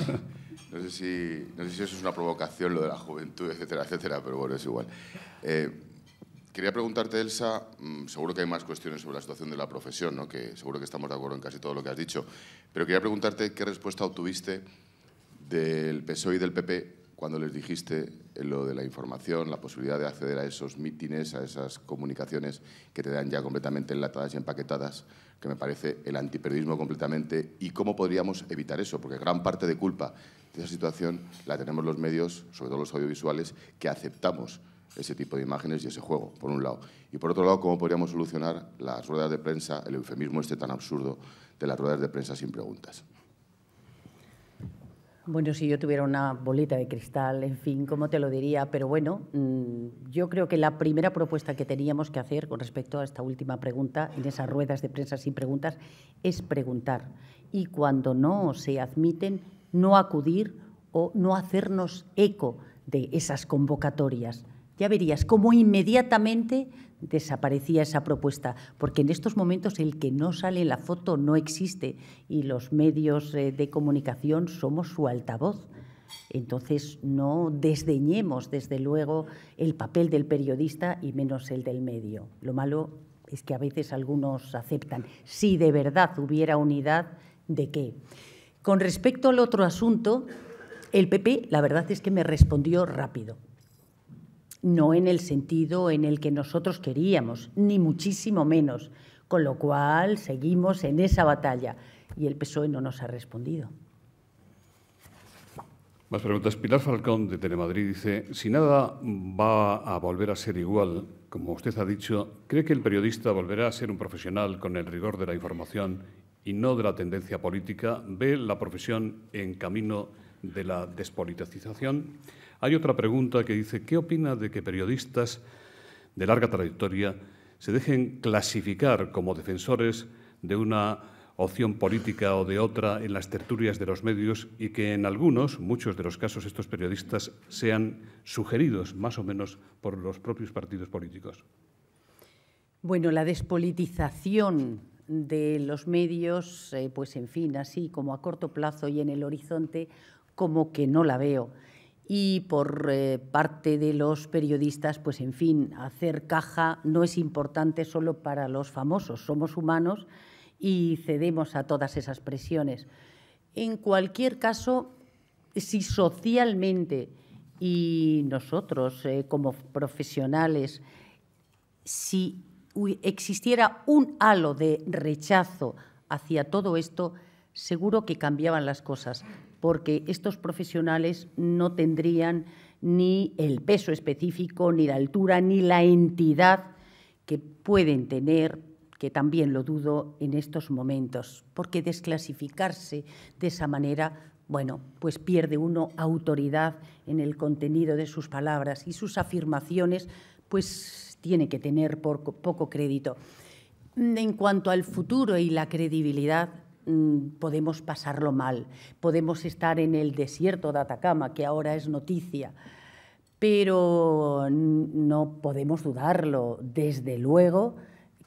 no, sé si, no sé si eso es una provocación, lo de la juventud, etcétera, etcétera, pero bueno, es igual. Eh, quería preguntarte, Elsa, mm, seguro que hay más cuestiones sobre la situación de la profesión, ¿no? que seguro que estamos de acuerdo en casi todo lo que has dicho, pero quería preguntarte qué respuesta obtuviste del PSOE y del PP cuando les dijiste lo de la información, la posibilidad de acceder a esos mítines, a esas comunicaciones que te dan ya completamente enlatadas y empaquetadas que me parece el antiperiodismo completamente, y cómo podríamos evitar eso, porque gran parte de culpa de esa situación la tenemos los medios, sobre todo los audiovisuales, que aceptamos ese tipo de imágenes y ese juego, por un lado. Y por otro lado, cómo podríamos solucionar las ruedas de prensa, el eufemismo este tan absurdo de las ruedas de prensa sin preguntas. Bueno, si yo tuviera una bolita de cristal, en fin, ¿cómo te lo diría? Pero bueno, mm, yo creo que la primera propuesta que teníamos que hacer con respecto a esta última pregunta, en esas ruedas de prensa sin preguntas, es preguntar. Y cuando no se admiten, no acudir o no hacernos eco de esas convocatorias. Ya verías cómo inmediatamente desaparecía esa propuesta, porque en estos momentos el que no sale en la foto no existe y los medios eh, de comunicación somos su altavoz. Entonces, no desdeñemos, desde luego, el papel del periodista y menos el del medio. Lo malo es que a veces algunos aceptan. Si de verdad hubiera unidad, ¿de qué? Con respecto al otro asunto, el PP, la verdad es que me respondió rápido no en el sentido en el que nosotros queríamos, ni muchísimo menos. Con lo cual seguimos en esa batalla y el PSOE no nos ha respondido. Más preguntas. Pilar Falcón de Telemadrid dice, si nada va a volver a ser igual, como usted ha dicho, ¿cree que el periodista volverá a ser un profesional con el rigor de la información y no de la tendencia política? ¿Ve la profesión en camino de la despolitización? Hay otra pregunta que dice, ¿qué opina de que periodistas de larga trayectoria se dejen clasificar como defensores de una opción política o de otra en las tertulias de los medios y que en algunos, muchos de los casos, estos periodistas sean sugeridos más o menos por los propios partidos políticos? Bueno, la despolitización de los medios, eh, pues en fin, así como a corto plazo y en el horizonte, como que no la veo y por eh, parte de los periodistas, pues en fin, hacer caja no es importante solo para los famosos, somos humanos y cedemos a todas esas presiones. En cualquier caso, si socialmente y nosotros eh, como profesionales, si existiera un halo de rechazo hacia todo esto, seguro que cambiaban las cosas porque estos profesionales no tendrían ni el peso específico, ni la altura, ni la entidad que pueden tener, que también lo dudo en estos momentos, porque desclasificarse de esa manera, bueno, pues pierde uno autoridad en el contenido de sus palabras y sus afirmaciones, pues tiene que tener poco, poco crédito. En cuanto al futuro y la credibilidad, Mm, podemos pasarlo mal, podemos estar en el desierto de Atacama, que ahora es noticia, pero no podemos dudarlo, desde luego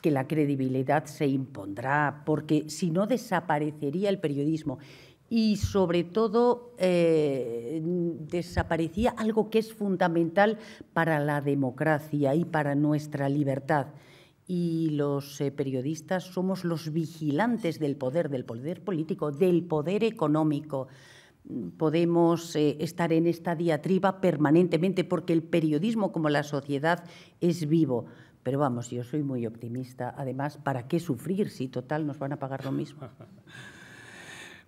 que la credibilidad se impondrá, porque si no desaparecería el periodismo y sobre todo eh, desaparecía algo que es fundamental para la democracia y para nuestra libertad, y los eh, periodistas somos los vigilantes del poder, del poder político, del poder económico. Podemos eh, estar en esta diatriba permanentemente porque el periodismo como la sociedad es vivo. Pero vamos, yo soy muy optimista. Además, ¿para qué sufrir si total nos van a pagar lo mismo?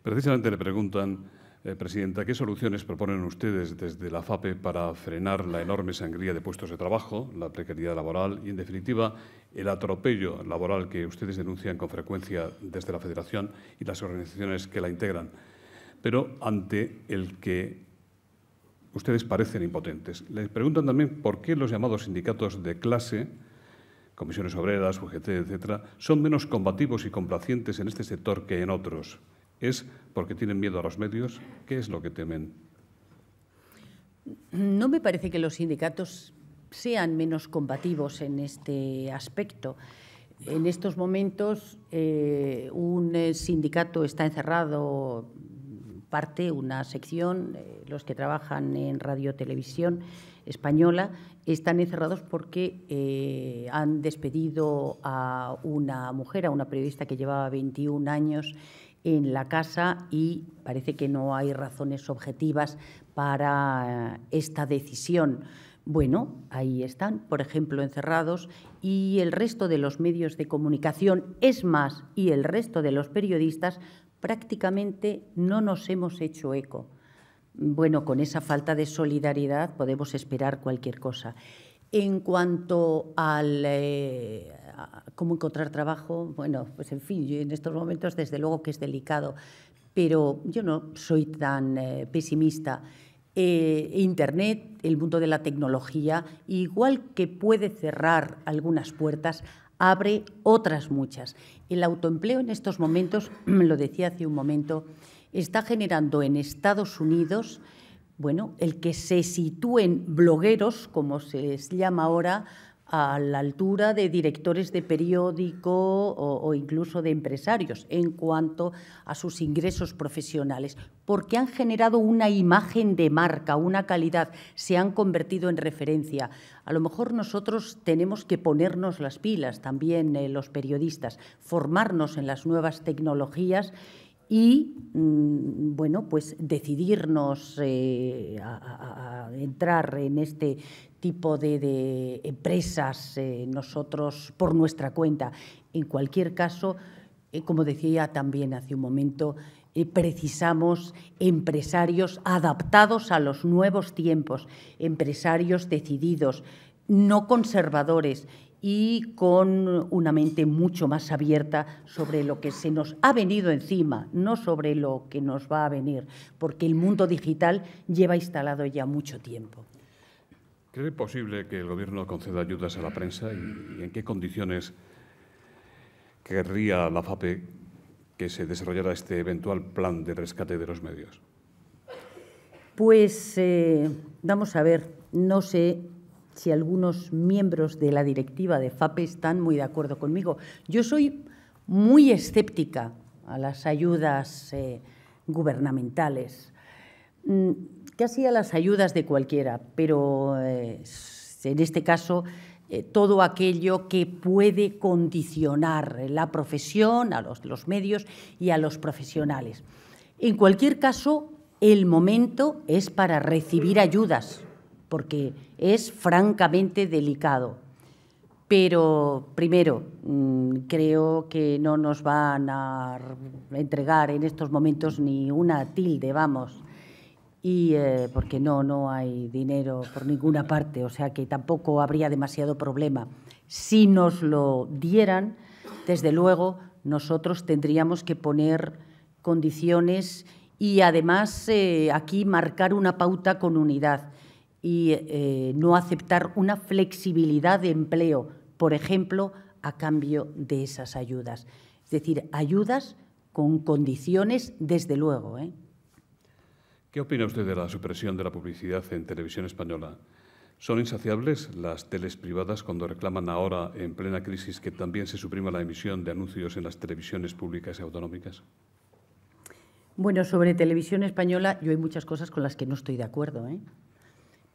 Precisamente le preguntan eh, presidenta, ¿qué soluciones proponen ustedes desde la FAPE para frenar la enorme sangría de puestos de trabajo, la precariedad laboral y, en definitiva, el atropello laboral que ustedes denuncian con frecuencia desde la Federación y las organizaciones que la integran, pero ante el que ustedes parecen impotentes? Les preguntan también por qué los llamados sindicatos de clase comisiones obreras, UGT, etcétera, son menos combativos y complacientes en este sector que en otros. ¿Es porque tienen miedo a los medios? ¿Qué es lo que temen? No me parece que los sindicatos sean menos combativos en este aspecto. En estos momentos eh, un eh, sindicato está encerrado, parte, una sección, eh, los que trabajan en radio televisión española, están encerrados porque han despedido a una mujer, a una periodista que llevaba 21 años en la casa y parece que no hay razones objetivas para eh, esta decisión. Bueno, ahí están, por ejemplo, encerrados y el resto de los medios de comunicación, es más, y el resto de los periodistas prácticamente no nos hemos hecho eco. Bueno, con esa falta de solidaridad podemos esperar cualquier cosa. En cuanto al, eh, cómo encontrar trabajo, bueno, pues en fin, en estos momentos desde luego que es delicado, pero yo no soy tan eh, pesimista. Eh, Internet, el mundo de la tecnología, igual que puede cerrar algunas puertas, abre otras muchas. El autoempleo en estos momentos, lo decía hace un momento, está generando en Estados Unidos, bueno, el que se sitúen blogueros, como se les llama ahora, a la altura de directores de periódico o, incluso de empresarios en cuanto a sus ingresos profesionales, porque han generado una imagen de marca, una calidad, se han convertido en referencia. A lo mejor nosotros tenemos que ponernos las pilas también eh, los periodistas, formarnos en las nuevas tecnologías y mm, bueno, pues decidirnos eh, a, entrar en este tipo de, empresas eh, nosotros por nuestra cuenta. En cualquier caso, eh, como decía también hace un momento, precisamos empresarios adaptados a los nuevos tiempos, empresarios decididos, no conservadores y con una mente mucho más abierta sobre lo que se nos ha venido encima, no sobre lo que nos va a venir, porque el mundo digital lleva instalado ya mucho tiempo. ¿Cree posible que el Gobierno conceda ayudas a la prensa y, en qué condiciones querría la FAPE que se desarrollara este eventual plan de rescate de los medios? Pues eh, vamos a ver, no sé si algunos miembros de la directiva de FAPE están muy de acuerdo conmigo. Yo soy muy escéptica a las ayudas eh, gubernamentales, mm, casi a las ayudas de cualquiera, pero eh, en este caso eh, todo aquello que puede condicionar la profesión, a los medios y a los profesionales. En cualquier caso, el momento es para recibir ayudas porque es francamente delicado. Pero primero, mm, creo que no nos van a entregar en estos momentos ni una tilde, vamos, y eh, porque no, no hay dinero por ninguna parte, o sea que tampoco habría demasiado problema. Si nos lo dieran, desde luego, nosotros tendríamos que poner condiciones y además eh, aquí marcar una pauta con unidad y eh, no aceptar una flexibilidad de empleo, por ejemplo, a cambio de esas ayudas. Es decir, ayudas con condiciones, desde luego. ¿eh? ¿Qué opina usted de la supresión de la publicidad en televisión española? ¿Son insaciables las teles privadas cuando reclaman ahora, en plena crisis, que también se suprima la emisión de anuncios en las televisiones públicas y autonómicas? Bueno, sobre televisión española yo hay muchas cosas con las que no estoy de acuerdo. ¿eh?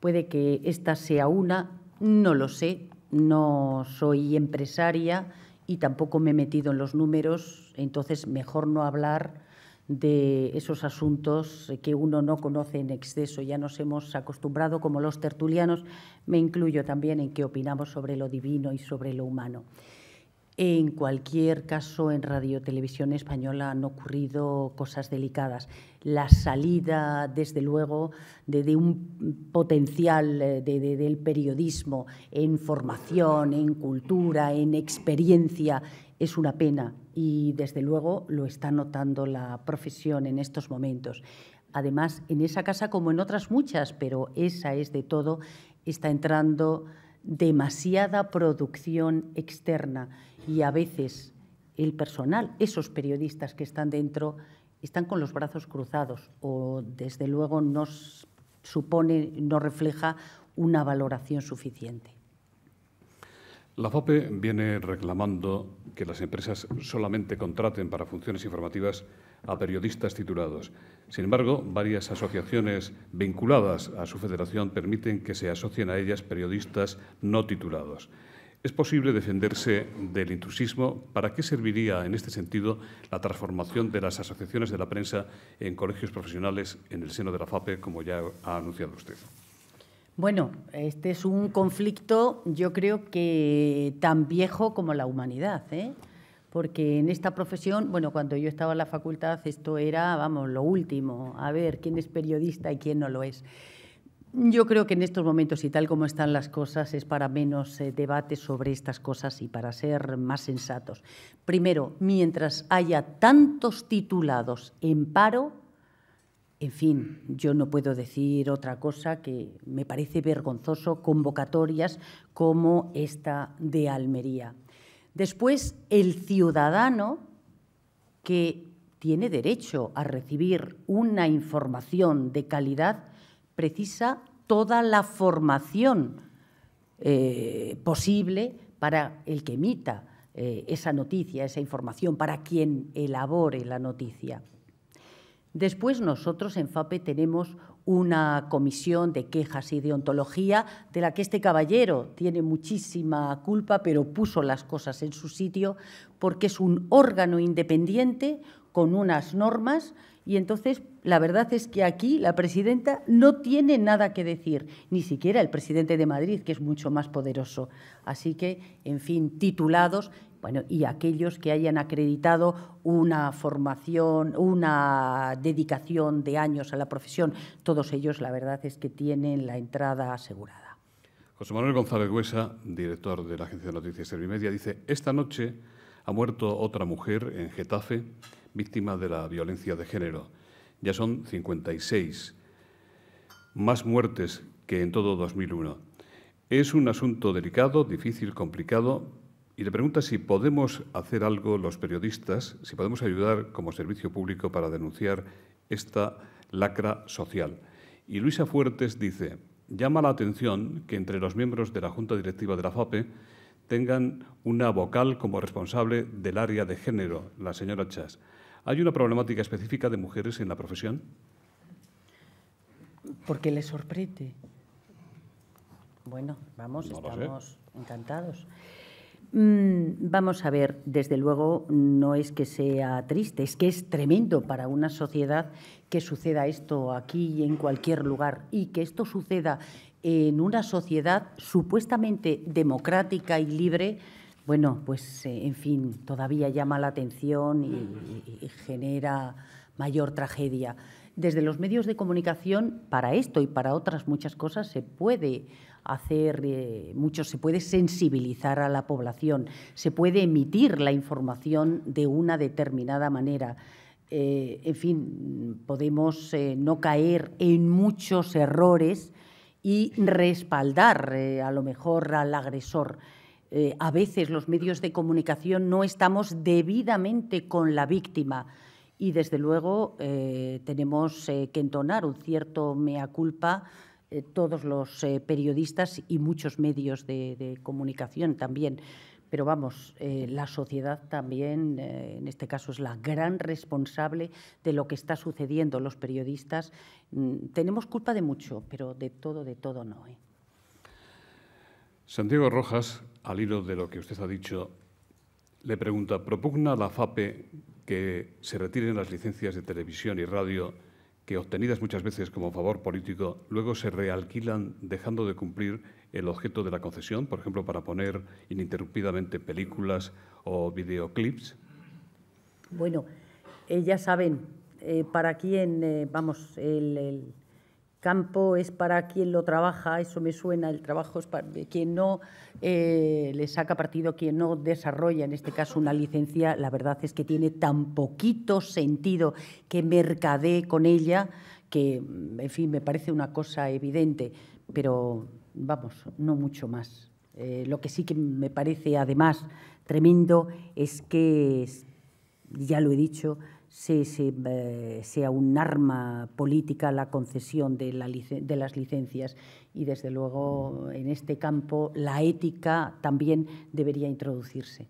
Puede que esta sea una, no lo sé, no soy empresaria y tampoco me he metido en los números, entonces mejor no hablar de esos asuntos que uno no conoce en exceso. Ya nos hemos acostumbrado, como los tertulianos, me incluyo también en que opinamos sobre lo divino y sobre lo humano. En cualquier caso, en Radio Televisión Española han ocurrido cosas delicadas. La salida, desde luego, de, un potencial eh, del periodismo en formación, en cultura, en experiencia, es una pena y, desde luego, lo está notando la profesión en estos momentos. Además, en esa casa, como en otras muchas, pero esa es de todo, está entrando demasiada producción externa y a veces el personal, esos periodistas que están dentro, están con los brazos cruzados o desde luego no supone, no refleja una valoración suficiente. La FOPE viene reclamando que las empresas solamente contraten para funciones informativas a periodistas titulados. Sin embargo, varias asociaciones vinculadas a su federación permiten que se asocien a ellas periodistas no titulados. ¿Es posible defenderse del intrusismo? ¿Para qué serviría en este sentido la transformación de las asociaciones de la prensa en colegios profesionales en el seno de la FAPE, como ya ha anunciado usted? Bueno, este es un conflicto yo creo que tan viejo como la humanidad, ¿eh? porque en esta profesión, bueno, cuando yo estaba en la facultad esto era, vamos, lo último, a ver quién es periodista y quién no lo es. Yo creo que en estos momentos y tal como están las cosas es para menos eh, debate sobre estas cosas y para ser más sensatos. Primero, mientras haya tantos titulados en paro, en fin, yo no puedo decir otra cosa que me parece vergonzoso convocatorias como esta de Almería. Después, el ciudadano que tiene derecho a recibir una información de calidad, precisa toda la formación eh, posible para el que emita eh, esa noticia, esa información, para quien elabore la noticia. Después nosotros en FAPE tenemos una comisión de quejas y de ontología de la que este caballero tiene muchísima culpa, pero puso las cosas en su sitio porque es un órgano independiente con unas normas y entonces la verdad es que aquí la presidenta no tiene nada que decir, ni siquiera el presidente de Madrid, que es mucho más poderoso. Así que, en fin, titulados, bueno, y aquellos que hayan acreditado una formación, una dedicación de años a la profesión, todos ellos la verdad es que tienen la entrada asegurada. José Manuel González Huesa, director de la agencia de noticias Servimedia, dice, esta noche ha muerto otra mujer en Getafe, víctima de la violencia de género. Ya son 56, más muertes que en todo 2001. Es un asunto delicado, difícil, complicado, y le pregunta si podemos hacer algo los periodistas, si podemos ayudar como servicio público para denunciar esta lacra social. Y Luisa Fuertes dice, llama la atención que entre los miembros de la Junta Directiva de la FAPE tengan una vocal como responsable del área de género, la señora Chas. ¿Hay una problemática específica de mujeres en la profesión? Porque les sorprende. Bueno, vamos, estamos encantados. Mm, vamos a ver, desde luego no es que sea triste, es que es tremendo para una sociedad que suceda esto aquí y en cualquier lugar y que esto suceda en una sociedad supuestamente democrática y libre bueno, pues eh, en fin, todavía llama la atención y, genera mayor tragedia. Desde los medios de comunicación, para esto y para otras muchas cosas, se puede hacer eh, mucho, se puede sensibilizar a la población, se puede emitir la información de una determinada manera. Eh, en fin, podemos no caer en muchos errores y respaldar a lo mejor al agresor. Eh, a veces los medios de comunicación no estamos debidamente con la víctima. Y desde luego eh, tenemos eh, que entonar un cierto mea culpa todos los periodistas y muchos medios de, de, comunicación también. Pero vamos, la sociedad también, en este caso, es la gran responsable de lo que está sucediendo. Los periodistas mm, tenemos culpa de mucho, pero de todo, de todo no. Santiago Rojas, al hilo de lo que usted ha dicho, le pregunta, ¿propugna la FAPE que se retiren las licencias de televisión y radio que, obtenidas muchas veces como favor político, luego se realquilan dejando de cumplir el objeto de la concesión, por ejemplo, para poner ininterrumpidamente películas o videoclips? Bueno, eh, ya saben eh, para quién, eh, vamos, el campo es para quien lo trabaja, eso me suena, el trabajo es para quien no eh, le saca partido, quien no desarrolla, en este caso, una licencia, la verdad es que tiene tan poquito sentido que mercadee con ella que, mm, en fin, me parece una cosa evidente, pero vamos, no mucho más. Eh, lo que sí que me parece, además, tremendo es que, ya lo he dicho, eh, sea un arma política la concesión de, de, las licencias. Y desde luego en este campo la ética también debería introducirse.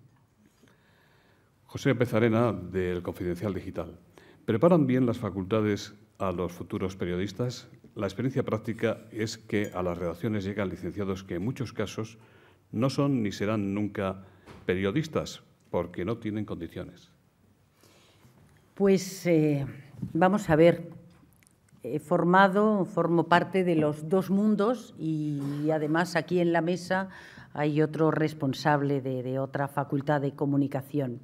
José Pezarena, del Confidencial Digital. ¿Preparan bien las facultades a los futuros periodistas? La experiencia práctica es que a las redacciones llegan licenciados que en muchos casos no son ni serán nunca periodistas porque no tienen condiciones. Pues eh, vamos a ver, he formado, formo parte de los dos mundos y además aquí en la mesa hay otro responsable de, otra facultad de comunicación.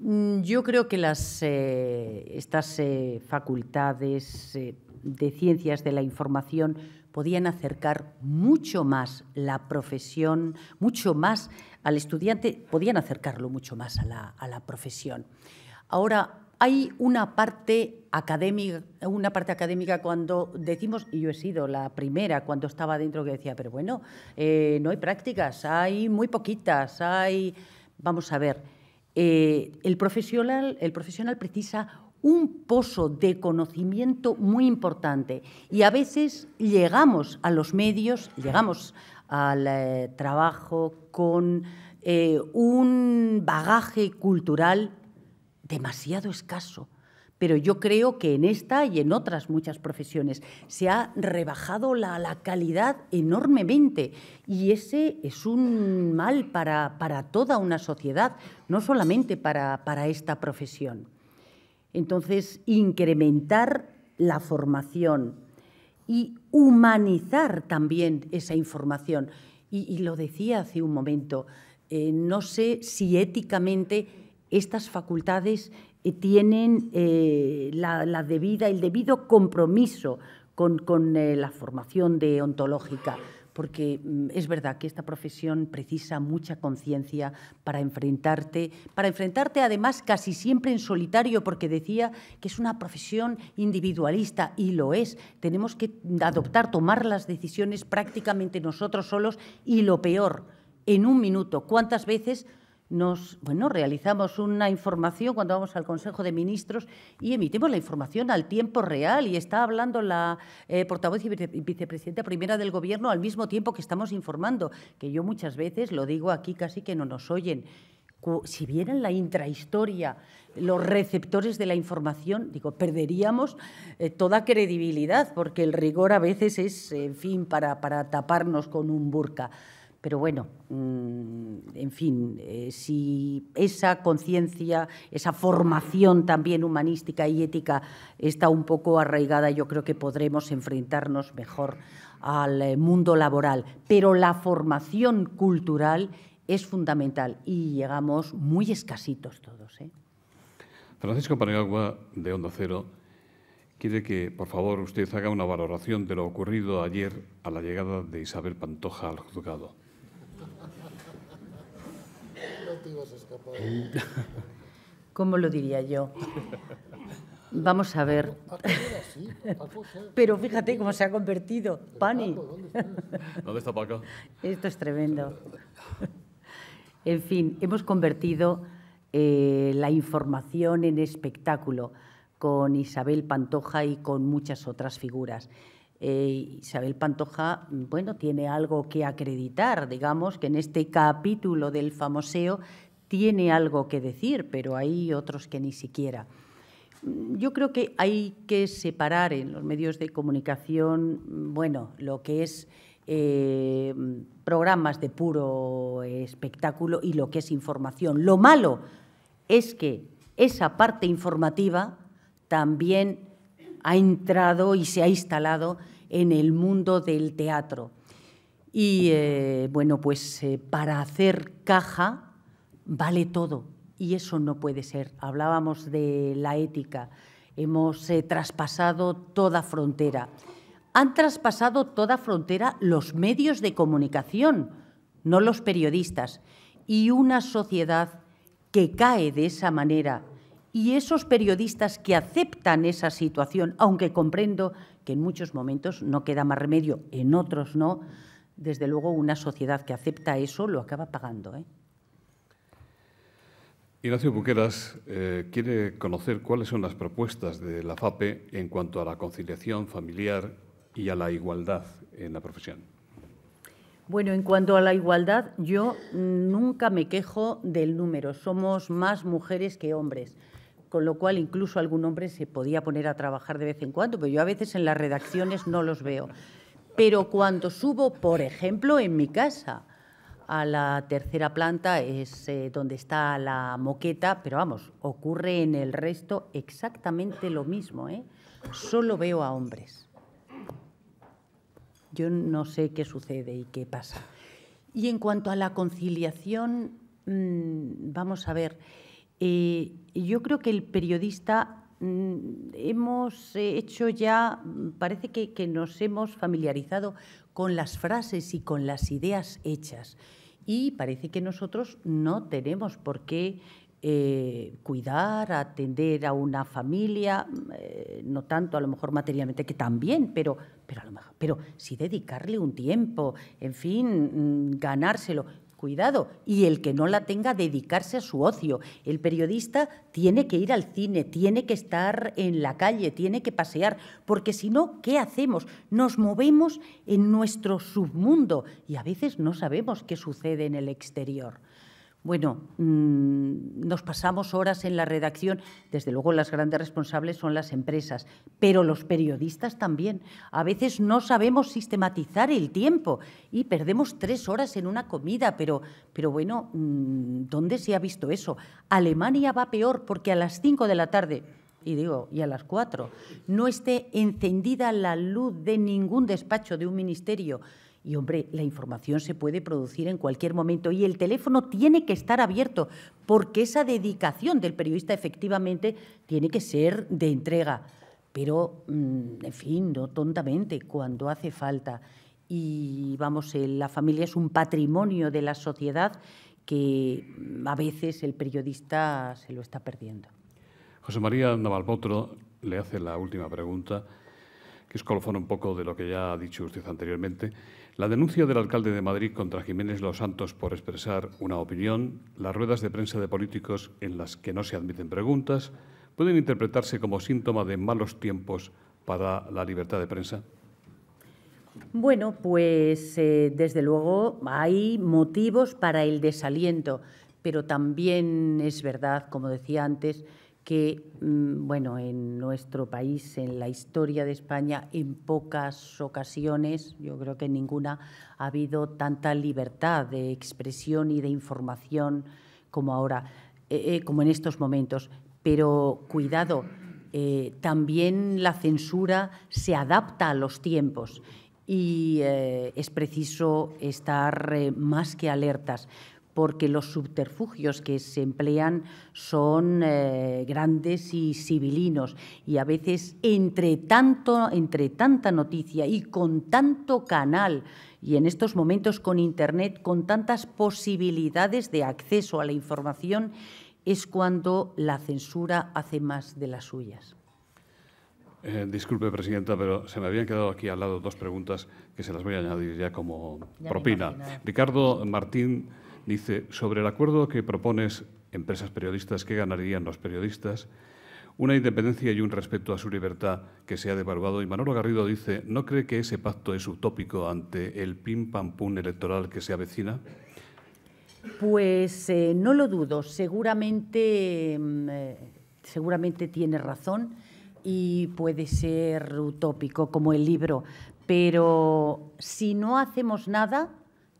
Mm, yo creo que eh, estas eh, facultades de ciencias de la información podían acercar mucho más la profesión, mucho más al estudiante, podían acercarlo mucho más a la profesión. Ahora, hay una parte académica, una parte académica cuando decimos, y yo he sido la primera cuando estaba dentro que decía, pero bueno, eh, no hay prácticas, hay muy poquitas, hay. Vamos a ver, eh, el, profesional, el profesional precisa un pozo de conocimiento muy importante y a veces llegamos a los medios, llegamos al eh, trabajo con un bagaje cultural demasiado escaso. Pero yo creo que en esta y en otras muchas profesiones se ha rebajado la, calidad enormemente y ese es un mal para, toda una sociedad, no solamente para, esta profesión. Entonces, incrementar la formación y humanizar también esa información. Y, lo decía hace un momento, eh, no sé si éticamente estas facultades eh, tienen eh, la, debida, el debido compromiso con, eh, la formación deontológica, porque mm, es verdad que esta profesión precisa mucha conciencia para enfrentarte, para enfrentarte además casi siempre en solitario, porque decía que es una profesión individualista y lo es. Tenemos que adoptar, tomar las decisiones prácticamente nosotros solos y lo peor, en un minuto. ¿Cuántas veces bueno, realizamos una información cuando vamos al Consejo de Ministros y emitimos la información al tiempo real y está hablando la eh, portavoz y vicepresidenta primera del Gobierno al mismo tiempo que estamos informando, que yo muchas veces lo digo aquí casi que no nos oyen si vieran la intrahistoria, los receptores de la información, digo, perderíamos eh, toda credibilidad, porque el rigor a veces es, en fin, para taparnos con un burka. Pero bueno, mm, en fin, eh, si esa conciencia, esa formación también humanística y ética está un poco arraigada, yo creo que podremos enfrentarnos mejor al eh, mundo laboral. Pero la formación cultural es fundamental y llegamos muy escasitos todos. ¿eh? Francisco Paniagua, de Onda Cero, quiere que, por favor, usted haga una valoración de lo ocurrido ayer a la llegada de Isabel Pantoja al juzgado. ¿Cómo lo diría yo? Vamos a ver. Pero fíjate cómo se ha convertido. Pani. ¿Dónde está Paco? Esto es tremendo. En fin, hemos convertido eh, la información en espectáculo con Isabel Pantoja y con muchas otras figuras. Eh, Isabel Pantoja, bueno, tiene algo que acreditar, digamos, que en este capítulo del famoseo tiene algo que decir, pero hay otros que ni siquiera. Yo creo que hay que separar en los medios de comunicación, bueno, lo que es eh, programas de puro espectáculo y lo que es información. Lo malo es que esa parte informativa también ha entrado y se ha instalado en el mundo del teatro. Y eh, bueno, pues eh, para hacer caja vale todo y eso no puede ser. Hablábamos de la ética, hemos eh, traspasado toda frontera. Han traspasado toda frontera los medios de comunicación, no los periodistas. Y una sociedad que cae de esa manera y esos periodistas que aceptan esa situación, aunque comprendo que en muchos momentos no queda más remedio, en otros no, desde luego una sociedad que acepta eso lo acaba pagando. ¿eh? Ignacio Buqueras eh, quiere conocer cuáles son las propuestas de la FAPE en cuanto a la conciliación familiar y a la igualdad en la profesión. Bueno, en cuanto a la igualdad, yo nunca me quejo del número. Somos más mujeres que hombres con lo cual incluso algún hombre se podía poner a trabajar de vez en cuando, pero yo a veces en las redacciones no los veo. Pero cuando subo, por ejemplo, en mi casa, a la tercera planta es eh, donde está la moqueta, pero vamos, ocurre en el resto exactamente lo mismo. ¿eh? Solo veo a hombres. Yo no sé qué sucede y qué pasa. Y en cuanto a la conciliación, mm, vamos a ver. Eh, yo creo que el periodista mm, hemos hecho ya, mm, parece que, nos hemos familiarizado con las frases y con las ideas hechas. Y parece que nosotros no tenemos por qué eh, cuidar, atender a una familia, mm, eh, no tanto a lo mejor materialmente que también, pero, pero, a lo mejor, pero sí dedicarle un tiempo, en fin, ganárselo. Cuidado, y el que no la tenga, dedicarse a su ocio. El periodista tiene que ir al cine, tiene que estar en la calle, tiene que pasear, porque si no, ¿qué hacemos? Nos movemos en nuestro submundo y a veces no sabemos qué sucede en el exterior. Bueno, mm, nos pasamos horas en la redacción. Desde luego, las grandes responsables son las empresas, pero los periodistas también. A veces no sabemos sistematizar el tiempo y perdemos tres horas en una comida, pero, pero bueno, mm, ¿dónde se ha visto eso? Alemania va peor porque a las cinco de la tarde, y digo, y a las cuatro, no esté encendida la luz de ningún despacho de un ministerio y hombre, la información se puede producir en cualquier momento y el teléfono tiene que estar abierto porque esa dedicación del periodista efectivamente tiene que ser de entrega, pero mm, en fin, no tontamente, cuando hace falta. Y vamos, la familia es un patrimonio de la sociedad que mm, a veces el periodista se lo está perdiendo. José María Navalpotro le hace la última pregunta, que es colofón un poco de lo que ya ha dicho usted anteriormente. La denuncia del alcalde de Madrid contra Jiménez Los Santos por expresar una opinión, las ruedas de prensa de políticos en las que no se admiten preguntas, pueden interpretarse como síntoma de malos tiempos para la libertad de prensa. Bueno, pues eh, desde luego hay motivos para el desaliento, pero también es verdad, como decía antes, que, mm, bueno, en nuestro país, en la historia de España, en pocas ocasiones, yo creo que en ninguna, ha habido tanta libertad de expresión y de información como ahora, eh, eh, como en estos momentos. Pero cuidado, eh, también la censura se adapta a los tiempos y es preciso estar más que alertas porque los subterfugios que se emplean son eh, grandes y civilinos y a veces entre tanto entre tanta noticia y con tanto canal y en estos momentos con internet con tantas posibilidades de acceso a la información es cuando la censura hace más de las suyas. Eh, disculpe, Presidenta, pero se me habían quedado aquí al lado dos preguntas que se las voy a añadir ya como propina. Ricardo Martín Dice, sobre el acuerdo que propones, empresas periodistas, ¿qué ganarían los periodistas? Una independencia y un respeto a su libertad que se ha devaluado. Y Manolo Garrido dice, ¿no cree que ese pacto es utópico ante el pim pam pum electoral que se avecina? Pues eh, no lo dudo. Seguramente, mm, eh, seguramente tiene razón y puede ser utópico como el libro. Pero si no hacemos nada,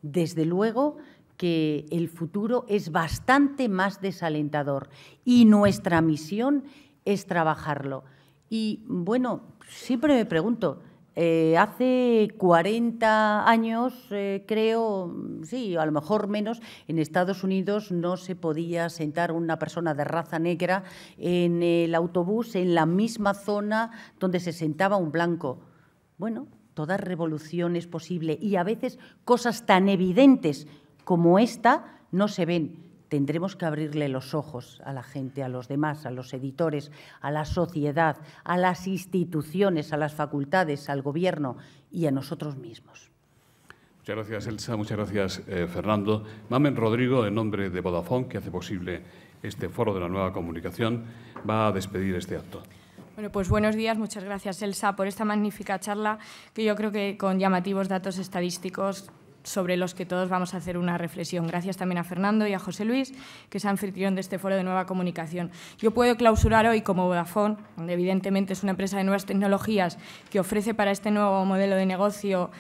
desde luego que el futuro es bastante más desalentador y nuestra misión es trabajarlo. Y bueno, siempre me pregunto, eh, hace 40 años, eh, creo, sí, a lo mejor menos, en Estados Unidos no se podía sentar una persona de raza negra en el autobús en la misma zona donde se sentaba un blanco. Bueno, toda revolución es posible y a veces cosas tan evidentes como esta no se ven. Tendremos que abrirle los ojos a la gente, a los demás, a los editores, a la sociedad, a las instituciones, a las facultades, al gobierno y a nosotros mismos. Muchas gracias, Elsa. Muchas gracias, eh, Fernando. Mamen Rodrigo, en nombre de Vodafone, que hace posible este foro de la nueva comunicación, va a despedir este acto. Bueno, pues buenos días, muchas gracias Elsa por esta magnífica charla que yo creo que con llamativos datos estadísticos sobre los que todos vamos a hacer una reflexión. Gracias también a Fernando y a José Luis, que han anfitrión de este foro de nueva comunicación. Yo puedo clausurar hoy como Vodafone, donde evidentemente es una empresa de nuevas tecnologías que ofrece para este nuevo modelo de negocio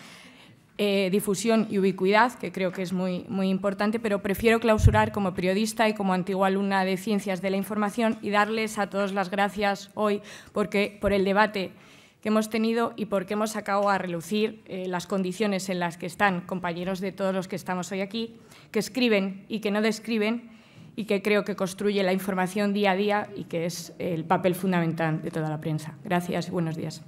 eh, difusión y ubicuidad, que creo que es muy, muy importante, pero prefiero clausurar como periodista y como antigua alumna de Ciencias de la Información y darles a todos las gracias hoy porque, por el debate que hemos tenido y por qué hemos sacado a relucir eh, las condiciones en las que están compañeros de todos los que estamos hoy aquí, que escriben y que no describen y que creo que construye la información día a día y que es el papel fundamental de toda la prensa. Gracias y buenos días.